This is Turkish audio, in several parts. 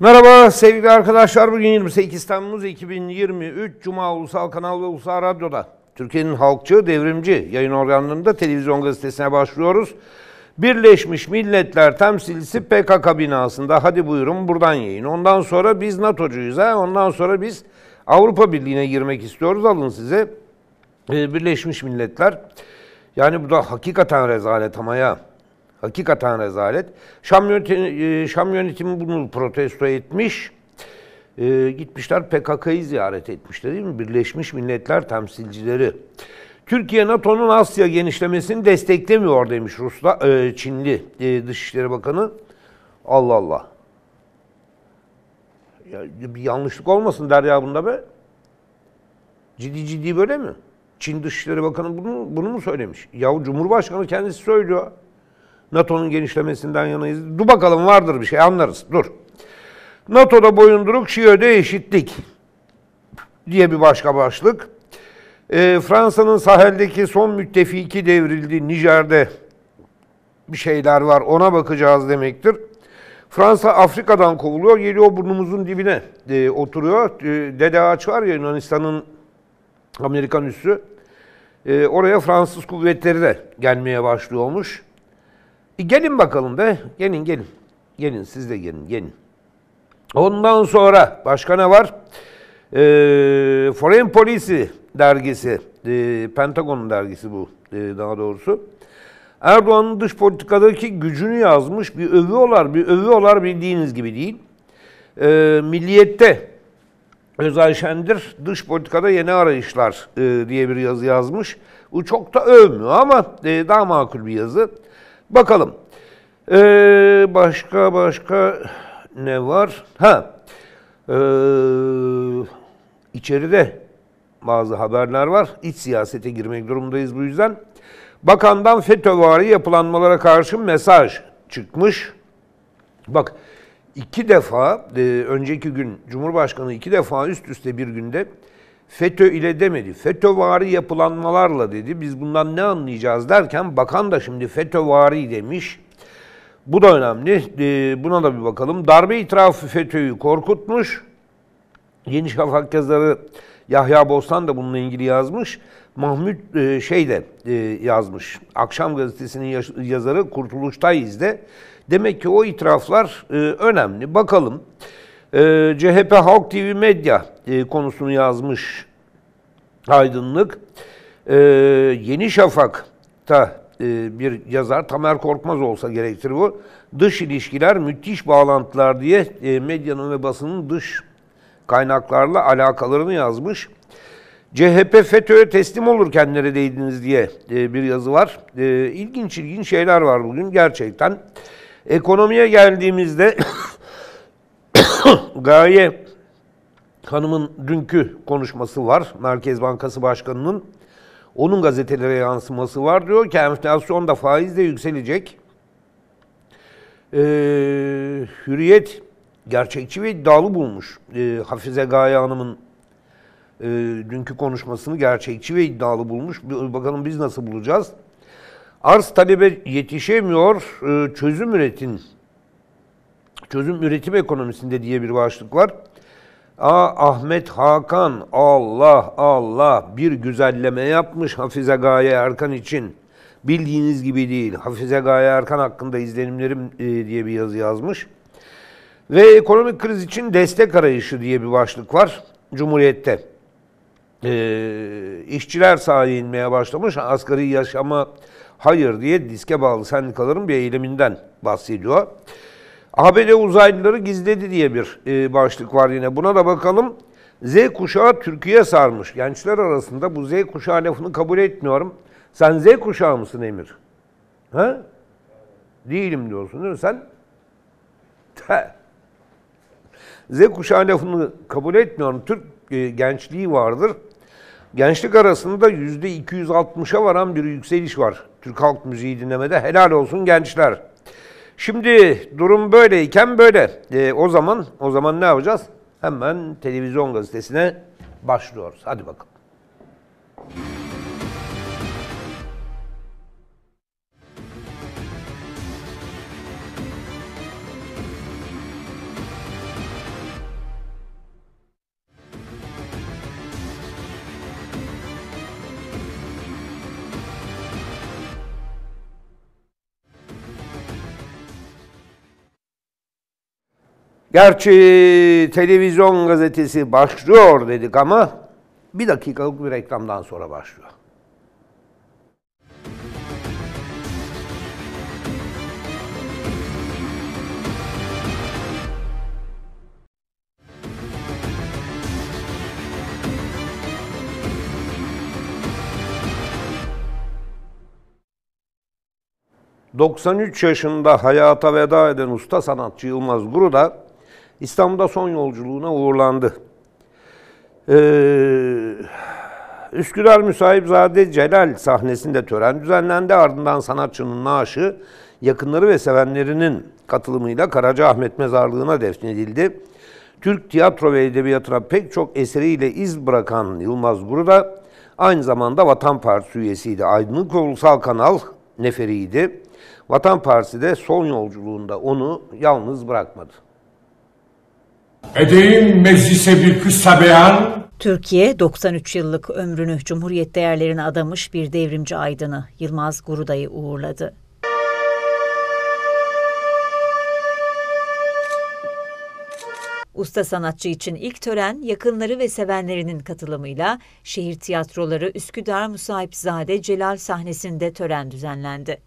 Merhaba sevgili arkadaşlar. Bugün 28 Temmuz 2023 Cuma Ulusal Kanal ve Ulusal Radyo'da Türkiye'nin halkçı, devrimci yayın organlarında televizyon gazetesine başlıyoruz. Birleşmiş Milletler temsilcisi PKK binasında hadi buyurun buradan yayın. Ondan sonra biz NATO'cuyuz ha. Ondan sonra biz Avrupa Birliği'ne girmek istiyoruz. Alın size ee, Birleşmiş Milletler. Yani bu da hakikaten rezalet ama ya. Hakikaten rezalet. Şam yönetimi, e, Şam yönetimi bunu protesto etmiş. E, gitmişler PKK'yı ziyaret etmişler değil mi? Birleşmiş Milletler temsilcileri. Türkiye NATO'nun Asya genişlemesini desteklemiyor demiş Rusla, e, Çinli e, Dışişleri Bakanı. Allah Allah. Ya, bir yanlışlık olmasın Derya bunda be. Ciddi ciddi böyle mi? Çin Dışişleri Bakanı bunu, bunu mu söylemiş? Yahu Cumhurbaşkanı kendisi söylüyor. NATO'nun genişlemesinden yanayız. Dur bakalım vardır bir şey anlarız. Dur. NATO'da boyunduruk, Şiö'de eşitlik diye bir başka başlık. E, Fransa'nın saheldeki son müttefiki devrildi. Nijer'de bir şeyler var ona bakacağız demektir. Fransa Afrika'dan kovuluyor, geliyor burnumuzun dibine e, oturuyor. E, Dede Ağaç var ya Yunanistan'ın Amerikan üssü. E, oraya Fransız kuvvetleri de gelmeye başlıyormuş. E gelin bakalım be. Gelin gelin. Gelin siz de gelin gelin. Ondan sonra başka ne var? E, Foreign Policy dergisi. E, Pentagon dergisi bu e, daha doğrusu. Erdoğan'ın dış politikadaki gücünü yazmış. Bir övüyorlar, bir övüyorlar bildiğiniz gibi değil. E, milliyette Özay Şendir dış politikada yeni arayışlar e, diye bir yazı yazmış. Bu çok da övmüyor ama e, daha makul bir yazı. Bakalım. Ee, başka başka ne var? Ha. Ee, içeride bazı haberler var. İç siyasete girmek durumundayız bu yüzden. Bakandan FETÖ'vari yapılanmalara karşı mesaj çıkmış. Bak iki defa, e, önceki gün Cumhurbaşkanı iki defa üst üste bir günde FETÖ ile demedi. FETÖ-vari yapılanmalarla dedi. Biz bundan ne anlayacağız derken bakan da şimdi FETÖ-vari demiş. Bu da önemli. Ee, buna da bir bakalım. Darbe itirafı FETÖ'yü korkutmuş. Yeni Şafak yazarı Yahya Bostan da bununla ilgili yazmış. Mahmut e, şey de e, yazmış. Akşam gazetesinin yazarı Kurtuluştayız de. Demek ki o itiraflar e, önemli. Bakalım. Bakalım. Ee, e, CHP Halk TV Medya konusunu yazmış aydınlık. Ee, Yeni Şafak'ta e, bir yazar Tamer Korkmaz olsa gerektir bu. Dış ilişkiler müthiş bağlantılar diye e, medyanın ve basının dış kaynaklarla alakalarını yazmış. CHP FETÖ'ye teslim olurken neredeydiniz diye e, bir yazı var. E, ilginç ilginç şeyler var bugün gerçekten. Ekonomiye geldiğimizde Gaye Hanım'ın dünkü konuşması var. Merkez Bankası Başkanı'nın. Onun gazetelere yansıması var. Diyor ki enflasyon da faiz de yükselecek. Ee, hürriyet gerçekçi ve iddialı bulmuş. Ee, Hafize Gaye Hanım'ın e, dünkü konuşmasını gerçekçi ve iddialı bulmuş. Bakalım biz nasıl bulacağız? Arz talebe yetişemiyor, ee, çözüm üretin Çözüm üretim ekonomisinde diye bir başlık var. A Ahmet Hakan Allah Allah bir güzelleme yapmış Hafize Gaye Erkan için. Bildiğiniz gibi değil. Hafize Gaye Erkan hakkında izlenimlerim e, diye bir yazı yazmış. Ve ekonomik kriz için destek arayışı diye bir başlık var Cumhuriyet'te. Ee, işçiler sahaya inmeye başlamış. Asgari yaşama hayır diye diske bağlı sendikaların bir eyleminden bahsediyor. ABD uzaylıları gizledi diye bir e, başlık var yine. Buna da bakalım. Z kuşağı Türkiye sarmış. Gençler arasında bu Z kuşağı lafını kabul etmiyorum. Sen Z kuşağı mısın Emir? Ha? Değilim diyorsun değil mi sen? Te. Z kuşağı lafını kabul etmiyorum. Türk e, gençliği vardır. Gençlik arasında yüzde %260'a varan bir yükseliş var. Türk halk müziği dinlemede helal olsun gençler. Şimdi durum böyleyken böyle. E, o zaman o zaman ne yapacağız? Hemen televizyon gazetesine başlıyoruz. Hadi bakalım. Gerçi televizyon gazetesi başlıyor dedik ama bir dakikalık bir reklamdan sonra başlıyor. ...93 yaşında hayata veda eden usta sanatçı Yılmaz Guru da İstanbul'da son yolculuğuna uğurlandı. Ee, Üsküdar Müsahipzade Celal sahnesinde tören düzenlendi. Ardından sanatçının naaşı yakınları ve sevenlerinin katılımıyla Karacaahmet Mezarlığı'na defnedildi. Türk tiyatro ve edebiyatına pek çok eseriyle iz bırakan Yılmaz Guru da aynı zamanda Vatan Partisi üyesiydi. Aydınlık Ulusal Kanal neferiydi. Vatan Partisi de son yolculuğunda onu yalnız bırakmadı. Edeyim meclise bir kıssa beyan. Türkiye 93 yıllık ömrünü Cumhuriyet değerlerine adamış bir devrimci aydını Yılmaz Guruday'ı uğurladı. Usta sanatçı için ilk tören yakınları ve sevenlerinin katılımıyla şehir tiyatroları Üsküdar Musahipzade Celal sahnesinde tören düzenlendi.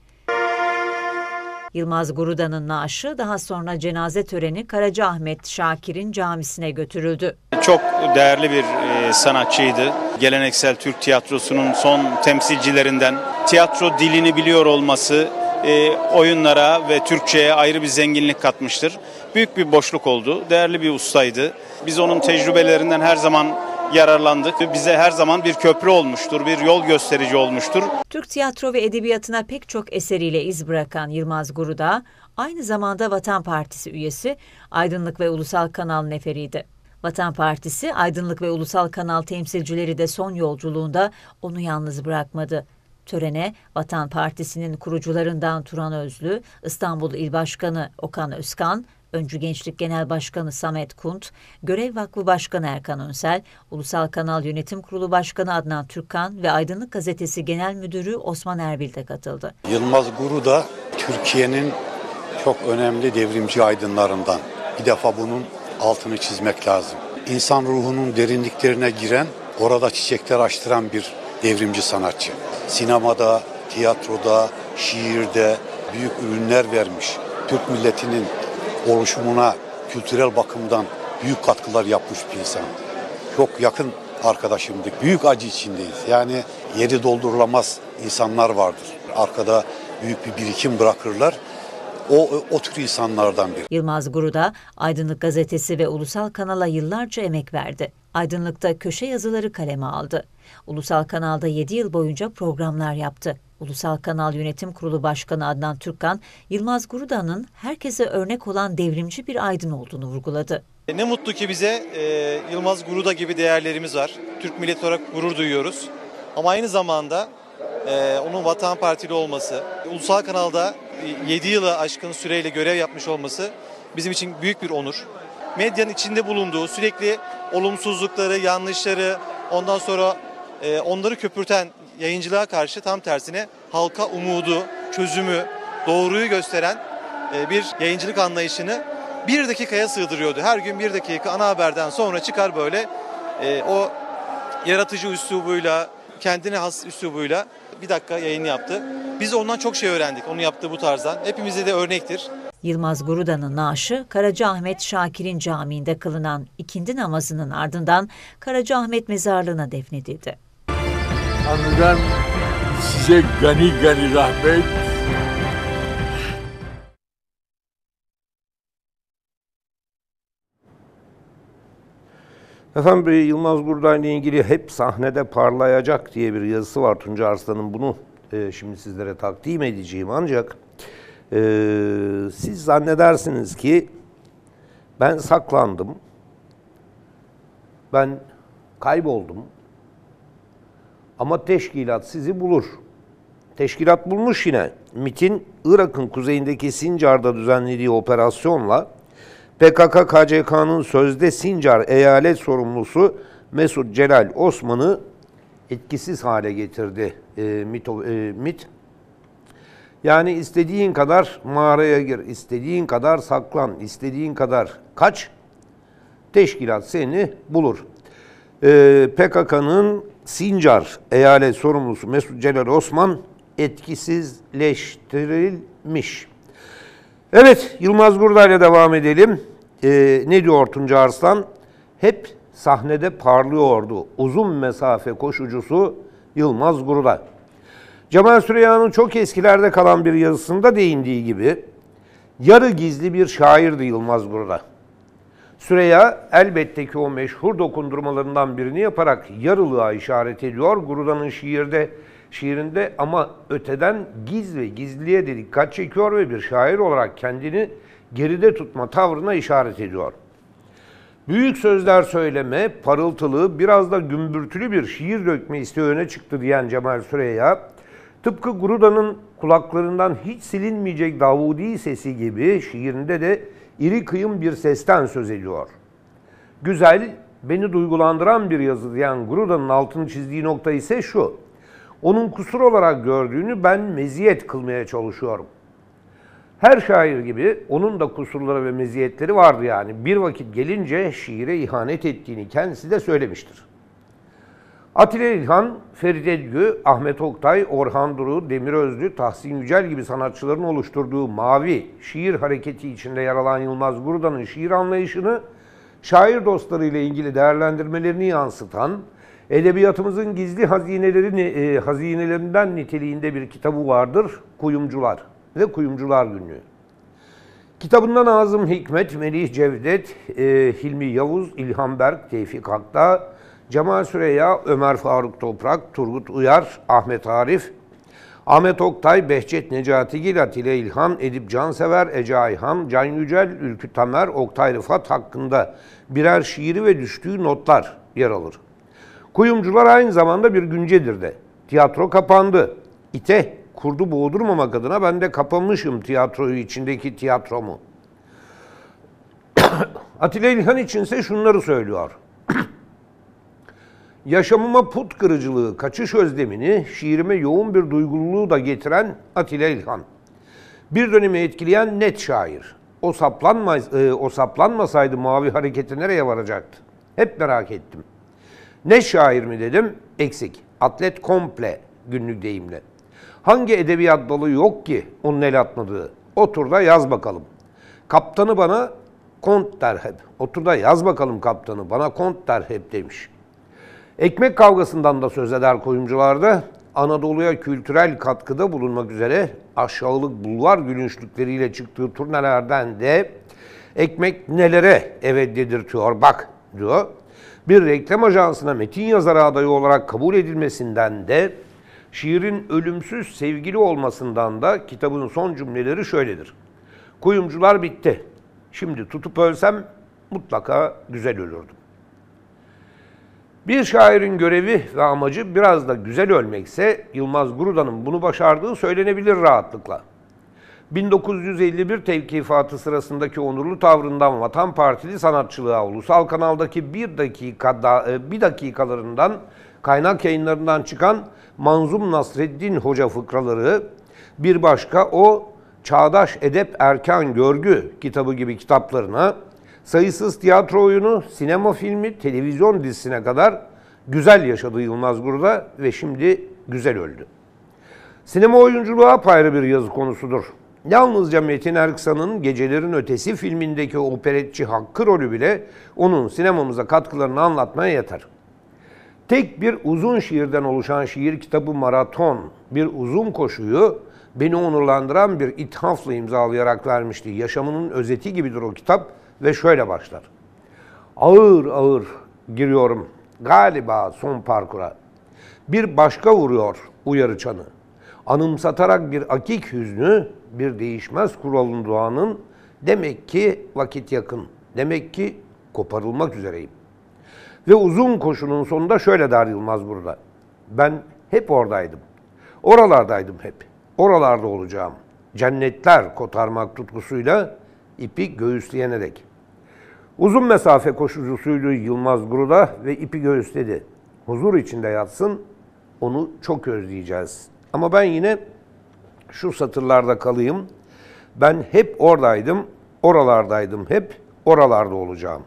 Yılmaz Guruda'nın naaşı daha sonra cenaze töreni Karacaahmet Şakir'in camisine götürüldü. Çok değerli bir e, sanatçıydı. Geleneksel Türk tiyatrosunun son temsilcilerinden. Tiyatro dilini biliyor olması e, oyunlara ve Türkçe'ye ayrı bir zenginlik katmıştır. Büyük bir boşluk oldu. Değerli bir ustaydı. Biz onun tecrübelerinden her zaman yararlandık bize her zaman bir köprü olmuştur, bir yol gösterici olmuştur. Türk tiyatro ve edebiyatına pek çok eseriyle iz bırakan Yılmaz Guruda aynı zamanda Vatan Partisi üyesi, Aydınlık ve Ulusal Kanal neferiydi. Vatan Partisi, Aydınlık ve Ulusal Kanal temsilcileri de son yolculuğunda onu yalnız bırakmadı. Törene Vatan Partisi'nin kurucularından Turan Özlü, İstanbul İl Başkanı Okan Özkan, Öncü Gençlik Genel Başkanı Samet Kunt, Görev Vakfı Başkanı Erkan Önsel, Ulusal Kanal Yönetim Kurulu Başkanı Adnan Türkkan ve Aydınlık Gazetesi Genel Müdürü Osman Erbil de katıldı. Yılmaz Guru da Türkiye'nin çok önemli devrimci aydınlarından. Bir defa bunun altını çizmek lazım. İnsan ruhunun derinliklerine giren, orada çiçekler açtıran bir devrimci sanatçı. Sinemada, tiyatroda, şiirde büyük ürünler vermiş. Türk milletinin oluşumuna kültürel bakımdan büyük katkılar yapmış bir insan. Çok yakın arkadaşımdık. Büyük acı içindeyiz. Yani yeri doldurulamaz insanlar vardır. Arkada büyük bir birikim bırakırlar. O, o tür insanlardan biri. Yılmaz Guruda Aydınlık Gazetesi ve Ulusal Kanal'a yıllarca emek verdi. Aydınlık'ta köşe yazıları kaleme aldı. Ulusal Kanal'da 7 yıl boyunca programlar yaptı. Ulusal Kanal Yönetim Kurulu Başkanı Adnan Türkkan, Yılmaz Gurudan'ın herkese örnek olan devrimci bir aydın olduğunu vurguladı. E, ne mutlu ki bize e, Yılmaz Guruda gibi değerlerimiz var. Türk milleti olarak gurur duyuyoruz. Ama aynı zamanda e, onun Vatan Partili olması, ulusal kanalda 7 yıla aşkın süreyle görev yapmış olması bizim için büyük bir onur. Medyanın içinde bulunduğu sürekli olumsuzlukları, yanlışları, ondan sonra e, onları köpürten yayıncılığa karşı tam tersine halka umudu, çözümü, doğruyu gösteren e, bir yayıncılık anlayışını bir dakikaya sığdırıyordu. Her gün bir dakika ana haberden sonra çıkar böyle e, o yaratıcı üslubuyla, kendine has üslubuyla bir dakika yayın yaptı. Biz ondan çok şey öğrendik. Onun yaptığı bu tarzdan. Hepimize de örnektir. Yılmaz Guruda'nın naaşı Karacaahmet Şakir'in camiinde kılınan ikindi namazının ardından Karacaahmet mezarlığına defnedildi. Tanrı'dan size gani gani rahmet. Efendim Yılmaz Gurday'la ilgili hep sahnede parlayacak diye bir yazısı var Tunca Arslan'ın. Bunu e, şimdi sizlere takdim edeceğim ancak e, siz zannedersiniz ki ben saklandım, ben kayboldum, ama teşkilat sizi bulur. Teşkilat bulmuş yine. MIT'in Irak'ın kuzeyindeki Sincar'da düzenlediği operasyonla PKK-KCK'nın sözde Sincar eyalet sorumlusu Mesut Celal Osman'ı etkisiz hale getirdi e, MIT, e, MIT. Yani istediğin kadar mağaraya gir, istediğin kadar saklan, istediğin kadar kaç, teşkilat seni bulur. E, PKK'nın Sincar eyalet sorumlusu Mesut Celal Osman etkisizleştirilmiş. Evet Yılmaz Burda'yla devam edelim. Ee, ne diyor Ortunca Arslan? Hep sahnede parlıyordu uzun mesafe koşucusu Yılmaz Burda. Cemal Süreyya'nın çok eskilerde kalan bir yazısında değindiği gibi yarı gizli bir şairdi Yılmaz Burda. Süreya elbette ki o meşhur dokundurmalarından birini yaparak yarılığa işaret ediyor. Gurudan'ın şiirde şiirinde ama öteden giz ve gizliye de dikkat çekiyor ve bir şair olarak kendini geride tutma tavrına işaret ediyor. Büyük sözler söyleme, parıltılı, biraz da gümbürtülü bir şiir dökme isteği öne çıktı diyen Cemal Süreya, tıpkı Gruda'nın kulaklarından hiç silinmeyecek Davudi sesi gibi şiirinde de iri kıyım bir sesten söz ediyor. Güzel, beni duygulandıran bir yazı diyen Gruda'nın altını çizdiği nokta ise şu. Onun kusur olarak gördüğünü ben meziyet kılmaya çalışıyorum. Her şair gibi onun da kusurları ve meziyetleri vardı yani. Bir vakit gelince şiire ihanet ettiğini kendisi de söylemiştir. Atilla İlhan, Feride Gü, Ahmet Oktay, Orhan Duru, Demir Özlü, Tahsin Yücel gibi sanatçıların oluşturduğu Mavi şiir hareketi içinde yer alan Yılmaz Gurda'nın şiir anlayışını şair dostlarıyla ilgili değerlendirmelerini yansıtan, edebiyatımızın gizli hazinelerini, e, hazinelerinden niteliğinde bir kitabı vardır, Kuyumcular ve Kuyumcular Günlüğü. Kitabından Azım Hikmet, Melih Cevdet, e, Hilmi Yavuz, İlhan Berk, Tevfik Hak'ta, Cemal Süreya, Ömer Faruk Toprak, Turgut Uyar, Ahmet Arif, Ahmet Oktay, Behçet Necati Gil, Atile İlhan, Edip Cansever, Ece Ayhan, Can Yücel, Ülkü Tamer, Oktay Rıfat hakkında birer şiiri ve düştüğü notlar yer alır. Kuyumcular aynı zamanda bir güncedir de. Tiyatro kapandı. İte, kurdu boğdurmamak adına ben de kapamışım tiyatroyu içindeki tiyatromu. Atile İlhan içinse şunları söylüyor. Yaşamıma put kırıcılığı, kaçış özlemini, şiirime yoğun bir duygululuğu da getiren Atilla İlhan. Bir dönemi etkileyen net şair. O, saplanmaz, e, o saplanmasaydı mavi hareketi nereye varacaktı? Hep merak ettim. Ne şair mi dedim? Eksik. Atlet komple günlük deyimle. Hangi edebiyat dalı yok ki onun el atmadığı? Otur da yaz bakalım. Kaptanı bana kont der hep. Otur da yaz bakalım kaptanı bana kont der hep demiş. Ekmek kavgasından da söz eder kuyumcularda. Anadolu'ya kültürel katkıda bulunmak üzere aşağılık bulvar gülünçlükleriyle çıktığı turnelerden de ekmek nelere evet dedirtiyor bak diyor. Bir reklam ajansına metin yazarı adayı olarak kabul edilmesinden de şiirin ölümsüz sevgili olmasından da kitabın son cümleleri şöyledir. Kuyumcular bitti. Şimdi tutup ölsem mutlaka güzel ölürdüm. Bir şairin görevi ve amacı biraz da güzel ölmekse Yılmaz Gruda'nın bunu başardığı söylenebilir rahatlıkla. 1951 tevkifatı sırasındaki onurlu tavrından Vatan Partili sanatçılığa ulusal kanaldaki bir dakika da e, bir dakikalarından kaynak yayınlarından çıkan Manzum Nasreddin Hoca fıkraları bir başka o Çağdaş Edep Erken Görgü kitabı gibi kitaplarına sayısız tiyatro oyunu, sinema filmi, televizyon dizisine kadar güzel yaşadı Yılmaz Guru'da ve şimdi güzel öldü. Sinema oyunculuğu apayrı bir yazı konusudur. Yalnızca Metin Erksan'ın Gecelerin Ötesi filmindeki operetçi Hakkı rolü bile onun sinemamıza katkılarını anlatmaya yeter. Tek bir uzun şiirden oluşan şiir kitabı Maraton, bir uzun koşuyu beni onurlandıran bir ithafla imzalayarak vermişti. Yaşamının özeti gibidir o kitap ve şöyle başlar. Ağır ağır giriyorum galiba son parkura. Bir başka vuruyor uyarı çanı. Anımsatarak bir akik hüznü, bir değişmez kuralın duanın demek ki vakit yakın, demek ki koparılmak üzereyim. Ve uzun koşunun sonunda şöyle der Yılmaz burada. Ben hep oradaydım. Oralardaydım hep. Oralarda olacağım. Cennetler kotarmak tutkusuyla ipi dek. Uzun mesafe koşucusuydu Yılmaz gruda ve ipi göğüsledi. Huzur içinde yatsın, onu çok özleyeceğiz. Ama ben yine şu satırlarda kalayım. Ben hep oradaydım, oralardaydım, hep oralarda olacağım.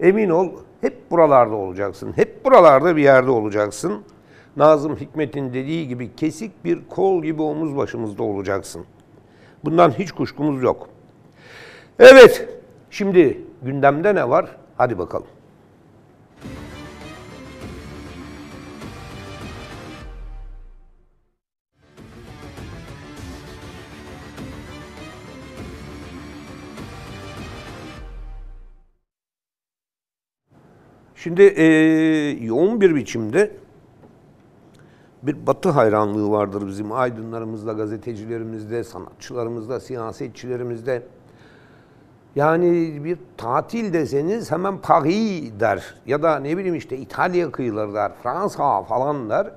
Emin ol, hep buralarda olacaksın. Hep buralarda bir yerde olacaksın. Nazım Hikmet'in dediği gibi kesik bir kol gibi omuz başımızda olacaksın. Bundan hiç kuşkumuz yok. Evet, şimdi gündemde ne var? Hadi bakalım. Şimdi e, yoğun bir biçimde bir batı hayranlığı vardır bizim aydınlarımızda, gazetecilerimizde, sanatçılarımızda, siyasetçilerimizde. Yani bir tatil deseniz hemen Paris der. Ya da ne bileyim işte İtalya kıyıları der. Fransa falan der.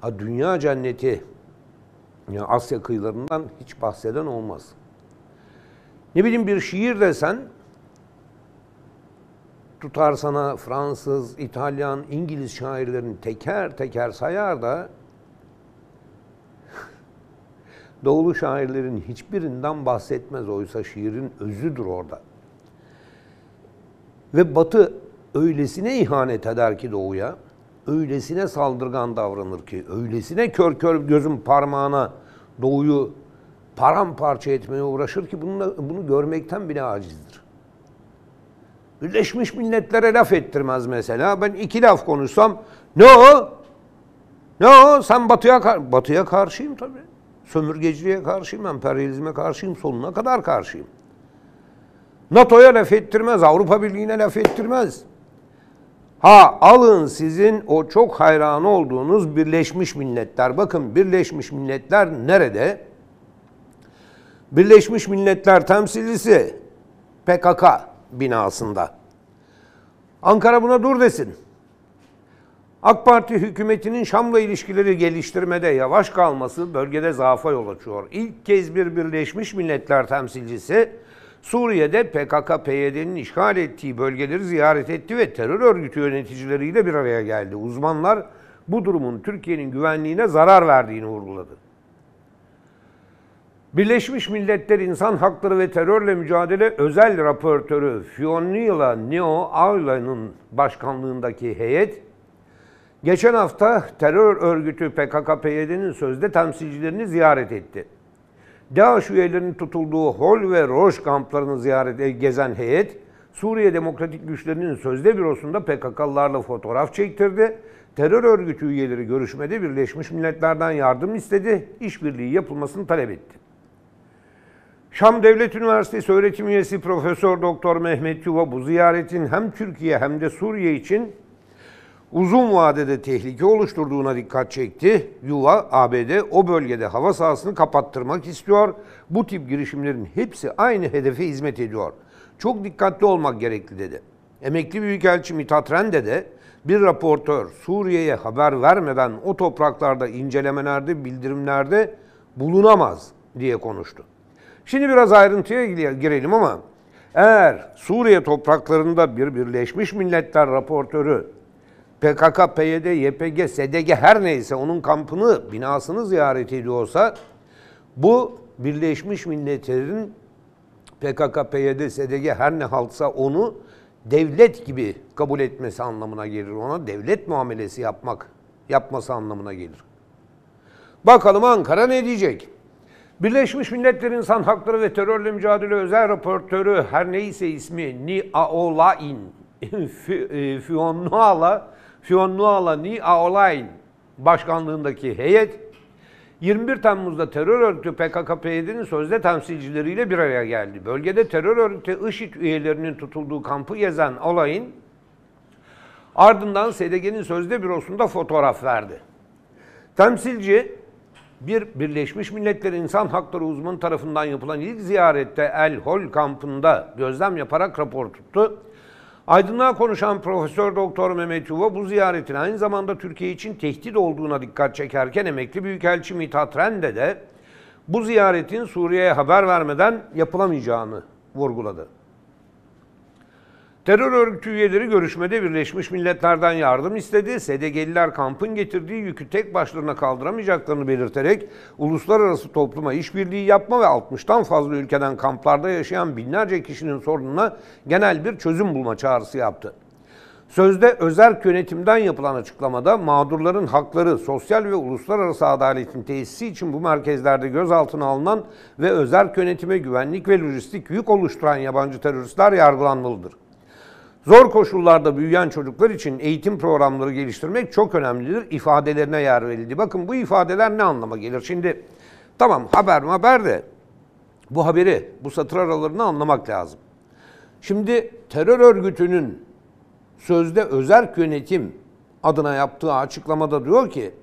Ha, dünya cenneti yani Asya kıyılarından hiç bahseden olmaz. Ne bileyim bir şiir desen tutar sana Fransız, İtalyan, İngiliz şairlerini teker teker sayar da Doğulu şairlerin hiçbirinden bahsetmez. Oysa şiirin özüdür orada. Ve Batı öylesine ihanet eder ki Doğu'ya, öylesine saldırgan davranır ki, öylesine kör kör gözün parmağına Doğu'yu paramparça etmeye uğraşır ki bununla, bunu görmekten bile acizdir. Birleşmiş Milletler'e laf ettirmez mesela. Ben iki laf konuşsam ne o? Ne o? Sen Batı'ya Batı'ya karşıyım tabii. Sömürgeciliğe karşıyım, emperyalizme karşıyım, sonuna kadar karşıyım. NATO'ya laf ettirmez, Avrupa Birliği'ne laf ettirmez. Ha alın sizin o çok hayran olduğunuz Birleşmiş Milletler. Bakın Birleşmiş Milletler nerede? Birleşmiş Milletler temsilcisi PKK binasında. Ankara buna dur desin. AK Parti hükümetinin Şam'la ilişkileri geliştirmede yavaş kalması bölgede zaafa yol açıyor. İlk kez bir Birleşmiş Milletler temsilcisi Suriye'de PKK-PYD'nin işgal ettiği bölgeleri ziyaret etti ve terör örgütü yöneticileriyle bir araya geldi. Uzmanlar bu durumun Türkiye'nin güvenliğine zarar verdiğini vurguladı. Birleşmiş Milletler İnsan Hakları ve Terörle Mücadele Özel Raportörü Fionnila Neo Avla'nın başkanlığındaki heyet, Geçen hafta terör örgütü PKK-PYD'nin sözde temsilcilerini ziyaret etti. DAEŞ üyelerinin tutulduğu Hol ve Roş kamplarını ziyaret e, gezen heyet, Suriye Demokratik Güçlerinin sözde bürosunda PKK'lılarla fotoğraf çektirdi. Terör örgütü üyeleri görüşmede Birleşmiş Milletler'den yardım istedi, işbirliği yapılmasını talep etti. Şam Devlet Üniversitesi öğretim üyesi Profesör Doktor Mehmet Yuva bu ziyaretin hem Türkiye hem de Suriye için uzun vadede tehlike oluşturduğuna dikkat çekti. Yuva, ABD o bölgede hava sahasını kapattırmak istiyor. Bu tip girişimlerin hepsi aynı hedefe hizmet ediyor. Çok dikkatli olmak gerekli dedi. Emekli Büyükelçi Mithat Rende de bir raportör Suriye'ye haber vermeden o topraklarda incelemelerde, bildirimlerde bulunamaz diye konuştu. Şimdi biraz ayrıntıya girelim ama eğer Suriye topraklarında bir Birleşmiş Milletler raportörü PKK, PYD, YPG, SDG her neyse onun kampını, binasını ziyaret ediyorsa bu Birleşmiş Milletler'in PKK, PYD, SDG her ne haltsa onu devlet gibi kabul etmesi anlamına gelir. Ona devlet muamelesi yapmak yapması anlamına gelir. Bakalım Ankara ne diyecek? Birleşmiş Milletler İnsan Hakları ve Terörle Mücadele Özel Raportörü her neyse ismi Niaolain e, Fionuala Fionnuala Ni Aolayn başkanlığındaki heyet 21 Temmuz'da terör örgütü PKK-PYD'nin sözde temsilcileriyle bir araya geldi. Bölgede terör örgütü IŞİD üyelerinin tutulduğu kampı gezen olayın ardından SDG'nin sözde bürosunda fotoğraf verdi. Temsilci bir Birleşmiş Milletler İnsan Hakları uzmanı tarafından yapılan ilk ziyarette El Hol kampında gözlem yaparak rapor tuttu. Aydınlığa konuşan Profesör Doktor Mehmet Yuva bu ziyaretin aynı zamanda Türkiye için tehdit olduğuna dikkat çekerken emekli Büyükelçi Mithat Rende de bu ziyaretin Suriye'ye haber vermeden yapılamayacağını vurguladı. Terör örgütü üyeleri görüşmede Birleşmiş Milletler'den yardım istedi. SDG'liler kampın getirdiği yükü tek başlarına kaldıramayacaklarını belirterek uluslararası topluma işbirliği yapma ve 60'tan fazla ülkeden kamplarda yaşayan binlerce kişinin sorununa genel bir çözüm bulma çağrısı yaptı. Sözde özel yönetimden yapılan açıklamada mağdurların hakları, sosyal ve uluslararası adaletin tesisi için bu merkezlerde gözaltına alınan ve özel yönetime güvenlik ve lojistik yük oluşturan yabancı teröristler yargılanmalıdır. Zor koşullarda büyüyen çocuklar için eğitim programları geliştirmek çok önemlidir. İfadelerine yer verildi. Bakın bu ifadeler ne anlama gelir? Şimdi tamam haber mi haber de bu haberi, bu satır aralarını anlamak lazım. Şimdi terör örgütünün sözde özerk yönetim adına yaptığı açıklamada diyor ki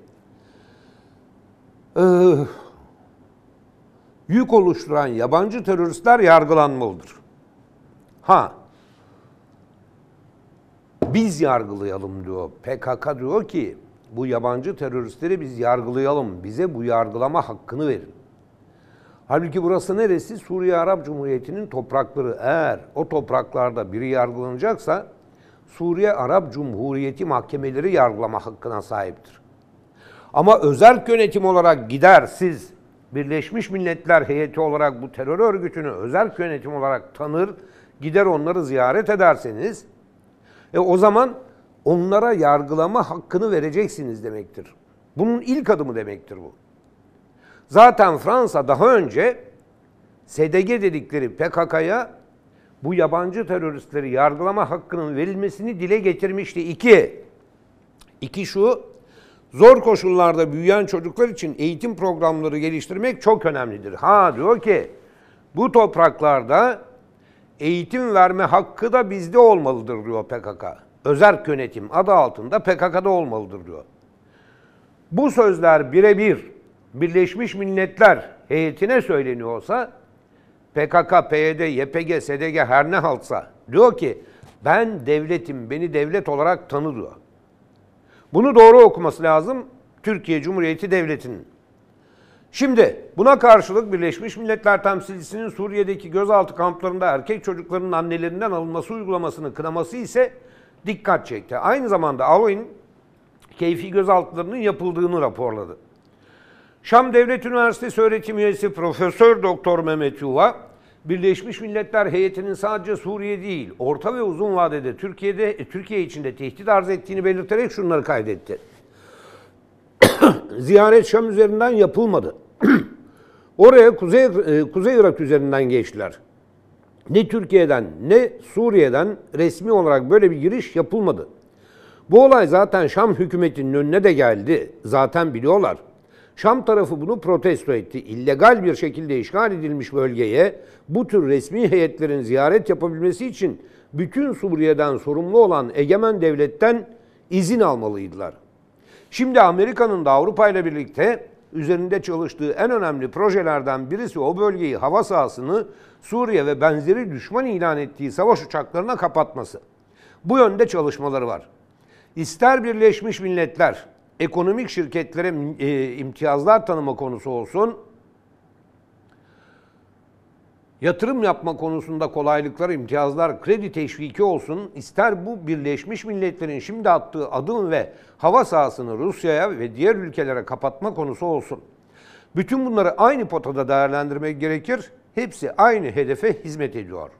e, yük oluşturan yabancı teröristler yargılanmalıdır. Ha biz yargılayalım diyor. PKK diyor ki bu yabancı teröristleri biz yargılayalım. Bize bu yargılama hakkını verin. Halbuki burası neresi? Suriye Arap Cumhuriyeti'nin toprakları. Eğer o topraklarda biri yargılanacaksa Suriye Arap Cumhuriyeti mahkemeleri yargılama hakkına sahiptir. Ama özel yönetim olarak gider siz Birleşmiş Milletler heyeti olarak bu terör örgütünü özel yönetim olarak tanır, gider onları ziyaret ederseniz e o zaman onlara yargılama hakkını vereceksiniz demektir. Bunun ilk adımı demektir bu. Zaten Fransa daha önce SDG dedikleri PKK'ya bu yabancı teröristleri yargılama hakkının verilmesini dile getirmişti. İki, iki şu, zor koşullarda büyüyen çocuklar için eğitim programları geliştirmek çok önemlidir. Ha diyor ki, bu topraklarda eğitim verme hakkı da bizde olmalıdır diyor PKK. Özerk yönetim adı altında PKK'da olmalıdır diyor. Bu sözler birebir Birleşmiş Milletler heyetine söyleniyorsa PKK, PYD, YPG, SDG her ne haltsa diyor ki ben devletim, beni devlet olarak tanı diyor. Bunu doğru okuması lazım Türkiye Cumhuriyeti Devleti'nin. Şimdi buna karşılık Birleşmiş Milletler Temsilcisi'nin Suriye'deki gözaltı kamplarında erkek çocukların annelerinden alınması uygulamasının kınaması ise dikkat çekti. Aynı zamanda AOİ'nin keyfi gözaltılarının yapıldığını raporladı. Şam Devlet Üniversitesi öğretim üyesi Profesör Doktor Mehmet Yuva, Birleşmiş Milletler heyetinin sadece Suriye değil, orta ve uzun vadede Türkiye'de Türkiye içinde tehdit arz ettiğini belirterek şunları kaydetti. ziyaret Şam üzerinden yapılmadı. Oraya Kuzey, e, Kuzey Irak üzerinden geçtiler. Ne Türkiye'den ne Suriye'den resmi olarak böyle bir giriş yapılmadı. Bu olay zaten Şam hükümetinin önüne de geldi. Zaten biliyorlar. Şam tarafı bunu protesto etti. İllegal bir şekilde işgal edilmiş bölgeye bu tür resmi heyetlerin ziyaret yapabilmesi için bütün Suriye'den sorumlu olan egemen devletten izin almalıydılar. Şimdi Amerika'nın da Avrupa ile birlikte üzerinde çalıştığı en önemli projelerden birisi o bölgeyi hava sahasını Suriye ve benzeri düşman ilan ettiği savaş uçaklarına kapatması. Bu yönde çalışmaları var. İster Birleşmiş Milletler ekonomik şirketlere e, imtiyazlar tanıma konusu olsun, Yatırım yapma konusunda kolaylıklar, imtiyazlar, kredi teşviki olsun ister bu Birleşmiş Milletler'in şimdi attığı adım ve hava sahasını Rusya'ya ve diğer ülkelere kapatma konusu olsun. Bütün bunları aynı potada değerlendirmek gerekir. Hepsi aynı hedefe hizmet ediyor.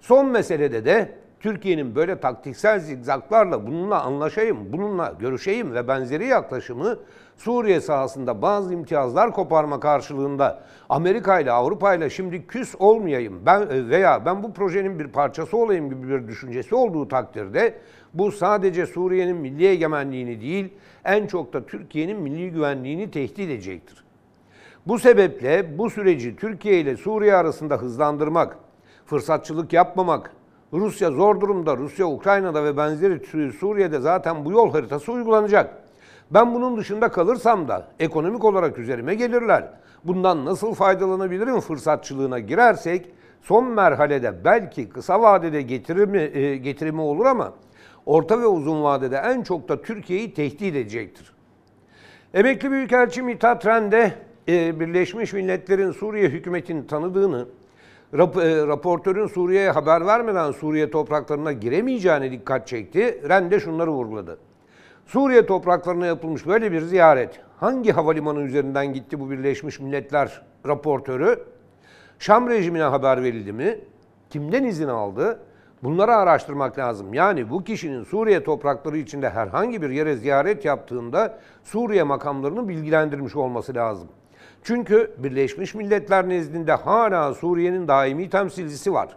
Son meselede de Türkiye'nin böyle taktiksel zigzaklarla bununla anlaşayım, bununla görüşeyim ve benzeri yaklaşımı Suriye sahasında bazı imtiyazlar koparma karşılığında Amerika ile Avrupa ile şimdi küs olmayayım ben e, veya ben bu projenin bir parçası olayım gibi bir düşüncesi olduğu takdirde bu sadece Suriye'nin milli egemenliğini değil en çok da Türkiye'nin milli güvenliğini tehdit edecektir. Bu sebeple bu süreci Türkiye ile Suriye arasında hızlandırmak, fırsatçılık yapmamak, Rusya zor durumda. Rusya Ukrayna'da ve benzeri Suriye'de zaten bu yol haritası uygulanacak. Ben bunun dışında kalırsam da ekonomik olarak üzerime gelirler. Bundan nasıl faydalanabilirim fırsatçılığına girersek son merhalede belki kısa vadede getirimi, e, getirimi olur ama orta ve uzun vadede en çok da Türkiye'yi tehdit edecektir. Emekli Büyükelçi Mithat Rende e, Birleşmiş Milletler'in Suriye hükümetini tanıdığını rap, e, raportörün Suriye'ye haber vermeden Suriye topraklarına giremeyeceğine dikkat çekti. Ren de şunları vurguladı. Suriye topraklarına yapılmış böyle bir ziyaret hangi havalimanı üzerinden gitti bu Birleşmiş Milletler raportörü? Şam rejimine haber verildi mi? Kimden izin aldı? Bunları araştırmak lazım. Yani bu kişinin Suriye toprakları içinde herhangi bir yere ziyaret yaptığında Suriye makamlarını bilgilendirmiş olması lazım. Çünkü Birleşmiş Milletler nezdinde hala Suriye'nin daimi temsilcisi var.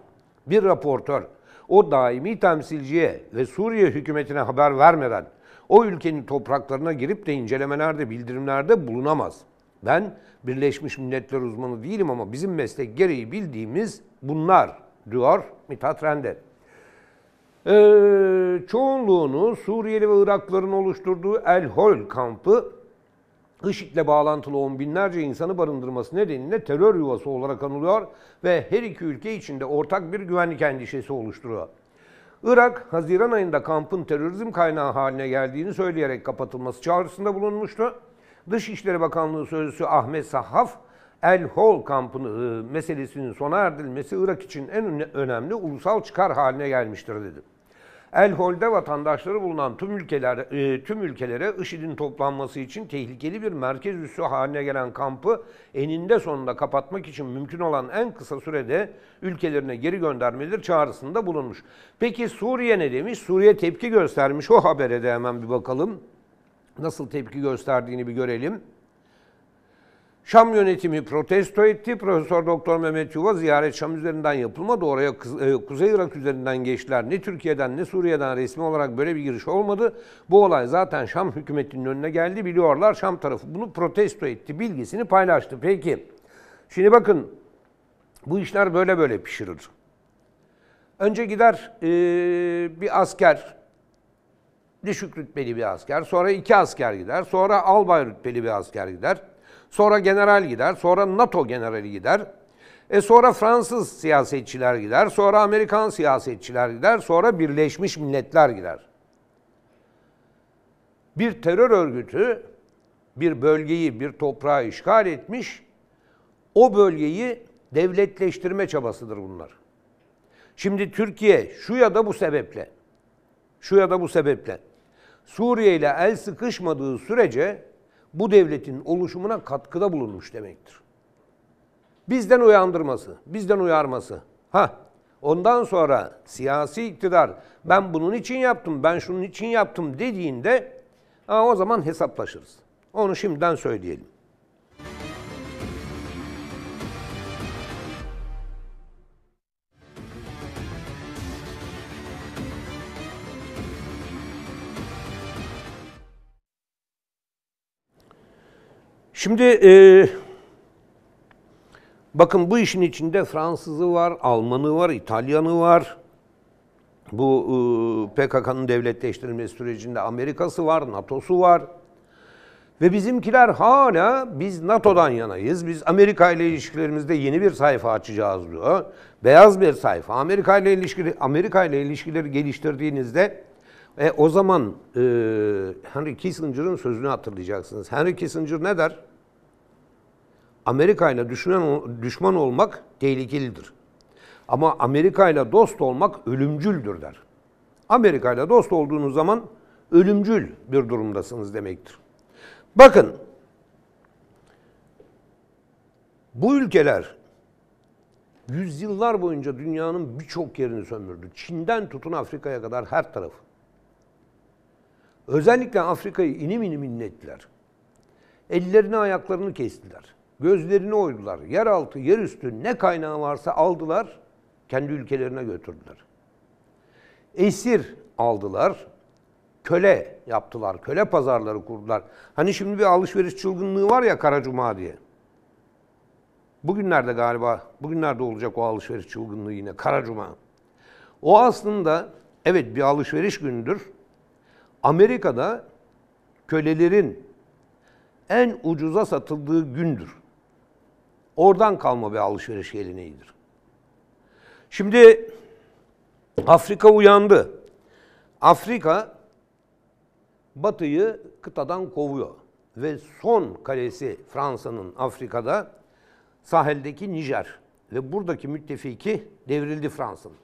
Bir raportör o daimi temsilciye ve Suriye hükümetine haber vermeden o ülkenin topraklarına girip de incelemelerde, bildirimlerde bulunamaz. Ben Birleşmiş Milletler uzmanı değilim ama bizim meslek gereği bildiğimiz bunlar diyor Mithat Rende. Ee, çoğunluğunu Suriyeli ve Irakların oluşturduğu El Hol kampı IŞİD'le bağlantılı on binlerce insanı barındırması nedeniyle terör yuvası olarak anılıyor ve her iki ülke içinde ortak bir güvenlik endişesi oluşturuyor. Irak, Haziran ayında kampın terörizm kaynağı haline geldiğini söyleyerek kapatılması çağrısında bulunmuştu. Dışişleri Bakanlığı Sözcüsü Ahmet Sahaf, El Hol kampını ıı, meselesinin sona erdirilmesi Irak için en önemli ulusal çıkar haline gelmiştir dedi. El-Hol'de vatandaşları bulunan tüm ülkeler e, tüm ülkelere IŞİD'in toplanması için tehlikeli bir merkez üssü haline gelen kampı eninde sonunda kapatmak için mümkün olan en kısa sürede ülkelerine geri göndermeleri çağrısında bulunmuş. Peki Suriye ne demiş? Suriye tepki göstermiş. O habere de hemen bir bakalım. Nasıl tepki gösterdiğini bir görelim. Şam yönetimi protesto etti. Profesör Doktor Mehmet Yuva ziyaret Şam üzerinden yapılmadı. Oraya e, Kuzey Irak üzerinden geçtiler. Ne Türkiye'den ne Suriye'den resmi olarak böyle bir giriş olmadı. Bu olay zaten Şam hükümetinin önüne geldi. Biliyorlar Şam tarafı bunu protesto etti. Bilgisini paylaştı. Peki şimdi bakın bu işler böyle böyle pişirir. Önce gider ee, bir asker düşük rütbeli bir asker. Sonra iki asker gider. Sonra albay rütbeli bir asker gider. Sonra general gider, sonra NATO generali gider. E sonra Fransız siyasetçiler gider, sonra Amerikan siyasetçiler gider, sonra Birleşmiş Milletler gider. Bir terör örgütü bir bölgeyi, bir toprağı işgal etmiş. O bölgeyi devletleştirme çabasıdır bunlar. Şimdi Türkiye şu ya da bu sebeple şu ya da bu sebeple Suriye ile el sıkışmadığı sürece bu devletin oluşumuna katkıda bulunmuş demektir. Bizden uyandırması, bizden uyarması. Ha, ondan sonra siyasi iktidar ben bunun için yaptım, ben şunun için yaptım dediğinde ha, o zaman hesaplaşırız. Onu şimdiden söyleyelim. Şimdi e, bakın bu işin içinde Fransızı var, Almanı var, İtalyanı var. Bu e, PKK'nın devletleştirilme sürecinde Amerika'sı var, NATO'su var. Ve bizimkiler hala biz NATO'dan yanayız. Biz Amerika ile ilişkilerimizde yeni bir sayfa açacağız diyor. Beyaz bir sayfa. Amerika ile ilişkileri Amerika ile ilişkileri geliştirdiğinizde e, o zaman e, Henry Kissinger'ın sözünü hatırlayacaksınız. Henry Kissinger ne der? Amerika ile düşman olmak tehlikelidir. Ama Amerika ile dost olmak ölümcüldür der. Amerika ile dost olduğunuz zaman ölümcül bir durumdasınız demektir. Bakın bu ülkeler yüzyıllar boyunca dünyanın birçok yerini sömürdü. Çin'den tutun Afrika'ya kadar her tarafı. Özellikle Afrika'yı inim inim inlettiler. Ellerini ayaklarını kestiler. Gözlerini oydular. Yeraltı, yerüstü ne kaynağı varsa aldılar, kendi ülkelerine götürdüler. Esir aldılar, köle yaptılar, köle pazarları kurdular. Hani şimdi bir alışveriş çılgınlığı var ya Kara Cuma diye. Bugünlerde galiba, bugünlerde olacak o alışveriş çılgınlığı yine Kara Cuma. O aslında evet bir alışveriş günüdür. Amerika'da kölelerin en ucuza satıldığı gündür. Oradan kalma bir alışveriş geleneğidir. Şimdi Afrika uyandı. Afrika Batı'yı kıtadan kovuyor. Ve son kalesi Fransa'nın Afrika'da saheldeki Nijer. Ve buradaki müttefiki devrildi Fransa'nın.